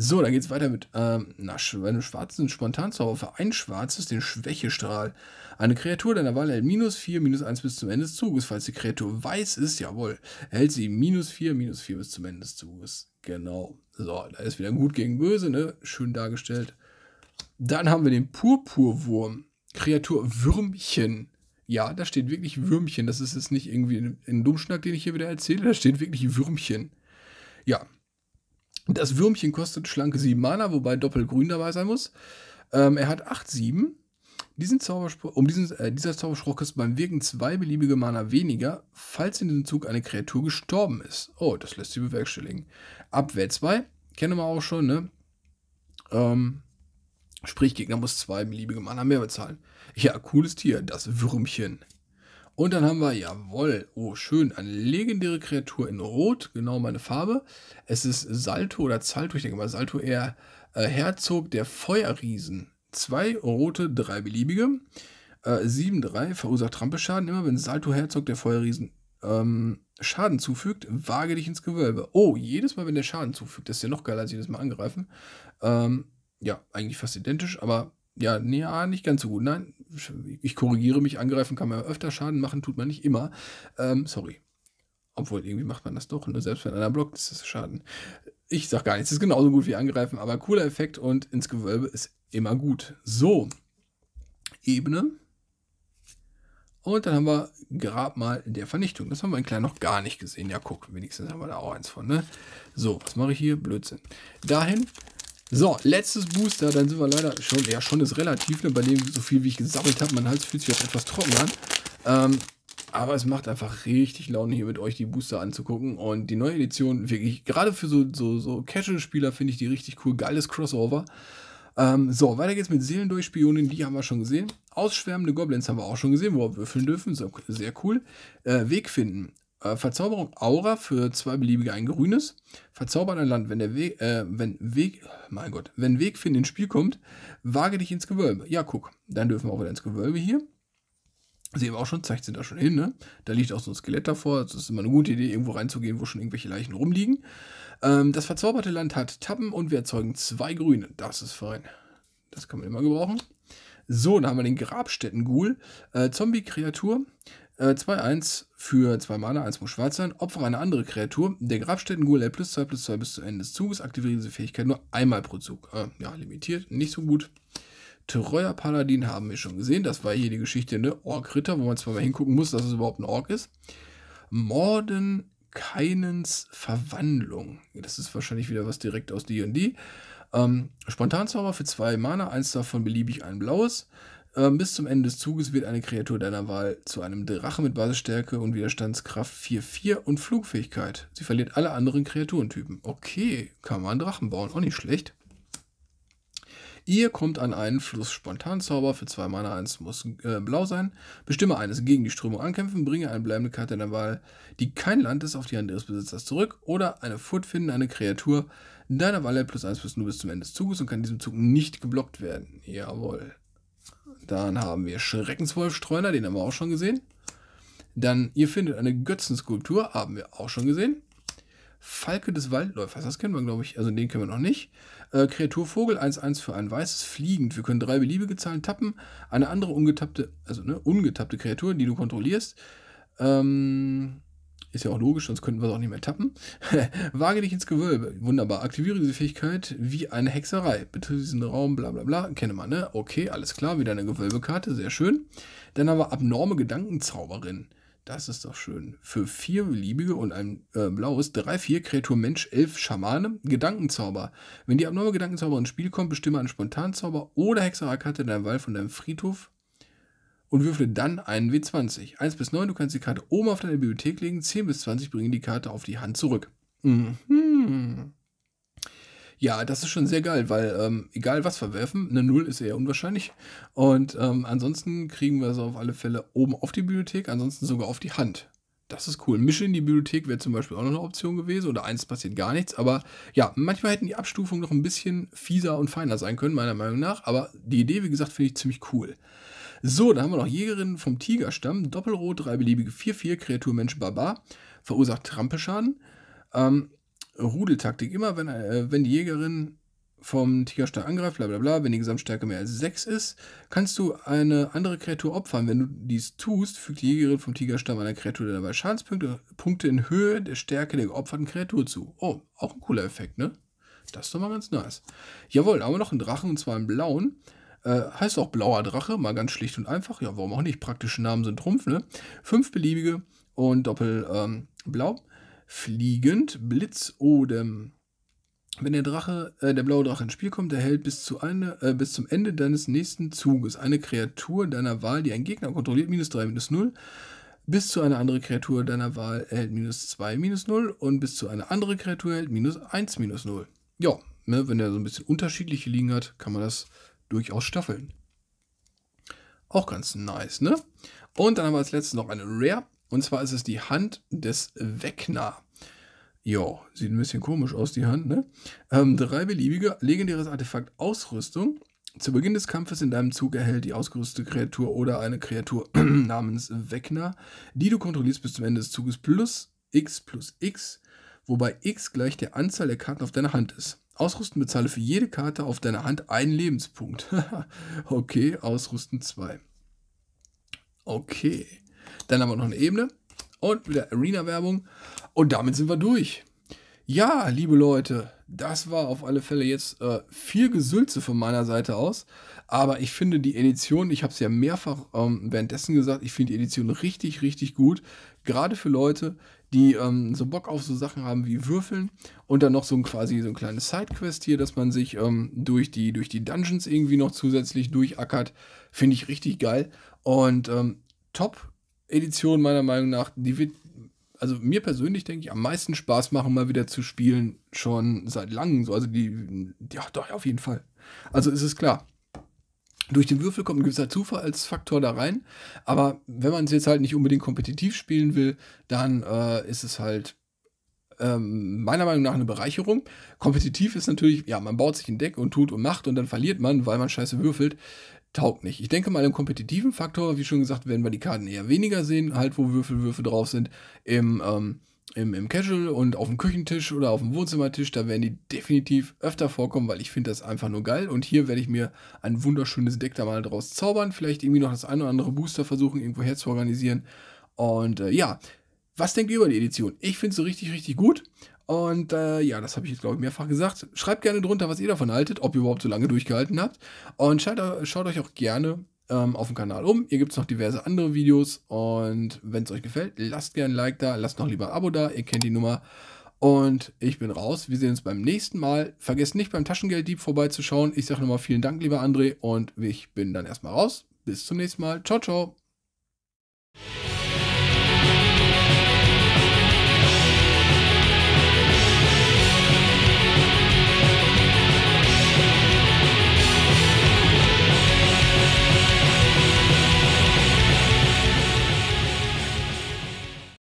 S1: So, dann geht's weiter mit ähm, na, einem schwarzen Spontanzauber für ein schwarzes, den Schwächestrahl. Eine Kreatur deiner Wahl hält minus 4, minus 1 bis zum Ende des Zuges. Falls die Kreatur weiß ist, jawohl, hält sie minus 4, minus 4 bis zum Ende des Zuges. Genau. So, da ist wieder gut gegen böse, ne? Schön dargestellt. Dann haben wir den Purpurwurm. Kreatur Würmchen. Ja, da steht wirklich Würmchen. Das ist jetzt nicht irgendwie ein, ein Dummschnack, den ich hier wieder erzähle. Da steht wirklich Würmchen. Ja. Das Würmchen kostet schlanke 7 Mana, wobei doppelgrün dabei sein muss. Ähm, er hat 8, 7. Diesen Zauberspruch, um diesen, äh, dieser Zauberspruch kostet beim Wirken zwei beliebige Mana weniger, falls in diesem Zug eine Kreatur gestorben ist. Oh, das lässt sie bewerkstelligen. Abwehr 2, kennen wir auch schon, ne? Ähm, sprich, Gegner muss zwei beliebige Mana mehr bezahlen. Ja, cooles Tier, das Würmchen. Und dann haben wir, jawohl, oh schön, eine legendäre Kreatur in Rot, genau meine Farbe. Es ist Salto oder Zalto, ich denke mal Salto eher äh, Herzog der Feuerriesen. Zwei rote, drei beliebige. Äh, 7-3 verursacht Trampelschaden. Immer wenn Salto Herzog der Feuerriesen ähm, Schaden zufügt, wage dich ins Gewölbe. Oh, jedes Mal, wenn der Schaden zufügt, das ist ja noch geiler als jedes Mal angreifen. Ähm, ja, eigentlich fast identisch, aber ja, nee, ja, nicht ganz so gut. Nein, ich korrigiere mich, angreifen kann man öfter Schaden machen, tut man nicht immer. Ähm, sorry. Obwohl, irgendwie macht man das doch, nur ne? selbst wenn einer blockt, ist das Schaden. Ich sag gar nichts, ist genauso gut wie angreifen, aber cooler Effekt und ins Gewölbe ist immer gut. So, Ebene. Und dann haben wir Grabmal der Vernichtung. Das haben wir in klein noch gar nicht gesehen. Ja, guck, wenigstens haben wir da auch eins von, ne? So, was mache ich hier? Blödsinn. Dahin. So, letztes Booster, dann sind wir leider schon, ja, schon ist relativ, ne? bei dem so viel, wie ich gesammelt habe, mein Hals fühlt sich jetzt etwas trocken an. Ähm, aber es macht einfach richtig Laune, hier mit euch die Booster anzugucken. Und die neue Edition, wirklich, gerade für so, so, so Casual-Spieler finde ich die richtig cool. Geiles Crossover. Ähm, so, weiter geht's mit Seelendurchspionen, die haben wir schon gesehen. Ausschwärmende Goblins haben wir auch schon gesehen, wo wir würfeln dürfen. So, sehr cool. Äh, Weg finden. Äh, Verzauberung Aura für zwei beliebige ein grünes. Verzaubern ein Land, wenn der Weg, äh, wenn Weg, mein Gott, wenn Weg finden ins Spiel kommt, wage dich ins Gewölbe. Ja, guck, dann dürfen wir auch wieder ins Gewölbe hier sehen wir auch schon, zeigt sie da schon hin, ne? Da liegt auch so ein Skelett davor. Das ist immer eine gute Idee, irgendwo reinzugehen, wo schon irgendwelche Leichen rumliegen. Ähm, das verzauberte Land hat Tappen und wir erzeugen zwei Grüne. Das ist fein. Das kann man immer gebrauchen. So, dann haben wir den Grabstätten-Ghoul. Äh, Zombie-Kreatur. 2-1 äh, für 2 Mana, 1 muss schwarz sein. Opfer eine andere Kreatur. Der Grabstätten-Ghoul erhält plus 2 plus 2 bis zum Ende des Zuges. Aktiviere diese Fähigkeit nur einmal pro Zug. Äh, ja, limitiert, nicht so gut. Treuer Paladin haben wir schon gesehen. Das war hier die Geschichte, ne? Ork-Ritter, wo man zwar mal hingucken muss, dass es überhaupt ein Ork ist. Morden Keinens Verwandlung. Das ist wahrscheinlich wieder was direkt aus D&D. Ähm, Spontanzauber für zwei Mana, eins davon beliebig ein blaues. Ähm, bis zum Ende des Zuges wird eine Kreatur deiner Wahl zu einem Drache mit Basisstärke und Widerstandskraft 4-4 und Flugfähigkeit. Sie verliert alle anderen Kreaturentypen. Okay, kann man einen Drachen bauen, auch nicht schlecht. Ihr kommt an einen Fluss. Spontanzauber für zwei Mana, eins muss äh, blau sein. Bestimme eines gegen die Strömung ankämpfen. Bringe eine bleibende Karte in der Wahl, die kein Land ist, auf die Hand ihres Besitzers zurück. Oder eine Furt finden, eine Kreatur deiner Wahl plus eins plus nur bis zum Ende des Zuges und kann diesem Zug nicht geblockt werden. Jawohl. Dann haben wir Schreckenswolf-Streuner, den haben wir auch schon gesehen. Dann, ihr findet eine Götzenskulptur, haben wir auch schon gesehen. Falke des Waldläufers. Das kennen wir, glaube ich. Also den kennen wir noch nicht. Äh, Kreaturvogel 1-1 für ein weißes Fliegend. Wir können drei beliebige Zahlen tappen. Eine andere ungetappte, also ne, ungetappte Kreatur, die du kontrollierst. Ähm, ist ja auch logisch, sonst könnten wir es auch nicht mehr tappen. Wage dich ins Gewölbe. Wunderbar. Aktiviere diese Fähigkeit wie eine Hexerei. Betritt diesen Raum, bla bla bla. Kenne man, ne? Okay, alles klar. Wieder eine Gewölbekarte. Sehr schön. Dann haben wir abnorme Gedankenzauberin. Das ist doch schön. Für vier beliebige und ein äh, blaues drei, vier Kreatur Mensch elf Schamane Gedankenzauber. Wenn die abnorme Gedankenzauber ins Spiel kommt, bestimme einen Spontanzauber oder Hexererkarte deinem Wald von deinem Friedhof und würfle dann einen W20. 1 bis 9, du kannst die Karte oben auf deine Bibliothek legen, 10 bis 20 bringen die Karte auf die Hand zurück. Mhm. Ja, das ist schon sehr geil, weil ähm, egal was verwerfen, eine Null ist eher unwahrscheinlich. Und ähm, ansonsten kriegen wir sie auf alle Fälle oben auf die Bibliothek, ansonsten sogar auf die Hand. Das ist cool. Mische in die Bibliothek wäre zum Beispiel auch noch eine Option gewesen oder eins passiert gar nichts. Aber ja, manchmal hätten die Abstufungen noch ein bisschen fieser und feiner sein können, meiner Meinung nach. Aber die Idee, wie gesagt, finde ich ziemlich cool. So, da haben wir noch Jägerin vom Tigerstamm. Doppelrot, drei beliebige 4-4, Kreatur Mensch Barbar. Verursacht Trampeschaden. Ähm, Rudeltaktik. Immer wenn, äh, wenn die Jägerin vom Tigerstall angreift, bla bla bla, wenn die Gesamtstärke mehr als 6 ist, kannst du eine andere Kreatur opfern. Wenn du dies tust, fügt die Jägerin vom Tigerstamm einer Kreatur dabei Schadenspunkte Punkte in Höhe der Stärke der geopferten Kreatur zu. Oh, auch ein cooler Effekt, ne? Das ist doch mal ganz nice. Jawohl, aber noch einen Drachen, und zwar einen blauen. Äh, heißt auch blauer Drache, mal ganz schlicht und einfach. Ja, warum auch nicht? Praktische Namen sind Trumpf, ne? Fünf beliebige und doppel ähm, blau fliegend, Blitzodem. Wenn der Drache, äh, der blaue Drache ins Spiel kommt, erhält bis, zu eine, äh, bis zum Ende deines nächsten Zuges eine Kreatur deiner Wahl, die ein Gegner kontrolliert, minus 3, minus 0. Bis zu einer anderen Kreatur deiner Wahl erhält minus 2, minus 0. Und bis zu einer anderen Kreatur erhält minus 1, minus 0. Ja, ne, wenn er so ein bisschen unterschiedliche liegen hat, kann man das durchaus staffeln. Auch ganz nice, ne? Und dann haben wir als letztes noch eine Rare. Und zwar ist es die Hand des Wegner. Jo, sieht ein bisschen komisch aus, die Hand, ne? Ähm, drei beliebige, legendäres Artefakt Ausrüstung. Zu Beginn des Kampfes in deinem Zug erhält die ausgerüstete Kreatur oder eine Kreatur namens Wegner, die du kontrollierst bis zum Ende des Zuges, plus x plus x, wobei x gleich der Anzahl der Karten auf deiner Hand ist. Ausrüsten bezahle für jede Karte auf deiner Hand einen Lebenspunkt. okay, Ausrüsten 2. Okay. Dann haben wir noch eine Ebene und wieder Arena-Werbung. Und damit sind wir durch. Ja, liebe Leute, das war auf alle Fälle jetzt äh, viel Gesülze von meiner Seite aus. Aber ich finde die Edition, ich habe es ja mehrfach ähm, währenddessen gesagt, ich finde die Edition richtig, richtig gut. Gerade für Leute, die ähm, so Bock auf so Sachen haben wie Würfeln und dann noch so ein quasi so ein kleines Sidequest hier, dass man sich ähm, durch, die, durch die Dungeons irgendwie noch zusätzlich durchackert. Finde ich richtig geil. Und ähm, top Edition meiner Meinung nach, die wird, also mir persönlich denke ich, am meisten Spaß machen, mal wieder zu spielen, schon seit langem. So, also die, ja, doch, auf jeden Fall. Also ist es klar. Durch den Würfel kommt ein gewisser Zufallsfaktor da rein, aber wenn man es jetzt halt nicht unbedingt kompetitiv spielen will, dann äh, ist es halt ähm, meiner Meinung nach eine Bereicherung. Kompetitiv ist natürlich, ja, man baut sich ein Deck und tut und macht und dann verliert man, weil man scheiße würfelt taugt nicht. Ich denke mal, im kompetitiven Faktor, wie schon gesagt, werden wir die Karten eher weniger sehen, halt wo Würfelwürfe drauf sind. Im, ähm, im, im Casual und auf dem Küchentisch oder auf dem Wohnzimmertisch, da werden die definitiv öfter vorkommen, weil ich finde das einfach nur geil. Und hier werde ich mir ein wunderschönes Deck da mal draus zaubern, vielleicht irgendwie noch das ein oder andere Booster versuchen, irgendwo her zu organisieren. Und äh, ja, was denkt ihr über die Edition? Ich finde sie richtig, richtig gut. Und äh, ja, das habe ich jetzt, glaube ich, mehrfach gesagt. Schreibt gerne drunter, was ihr davon haltet, ob ihr überhaupt so lange durchgehalten habt. Und schaut, schaut euch auch gerne ähm, auf dem Kanal um. Hier gibt es noch diverse andere Videos. Und wenn es euch gefällt, lasst gerne ein Like da, lasst noch lieber ein Abo da. Ihr kennt die Nummer. Und ich bin raus. Wir sehen uns beim nächsten Mal. Vergesst nicht, beim Taschengelddieb vorbeizuschauen. Ich sage nochmal vielen Dank, lieber André. Und ich bin dann erstmal raus. Bis zum nächsten Mal. Ciao, ciao.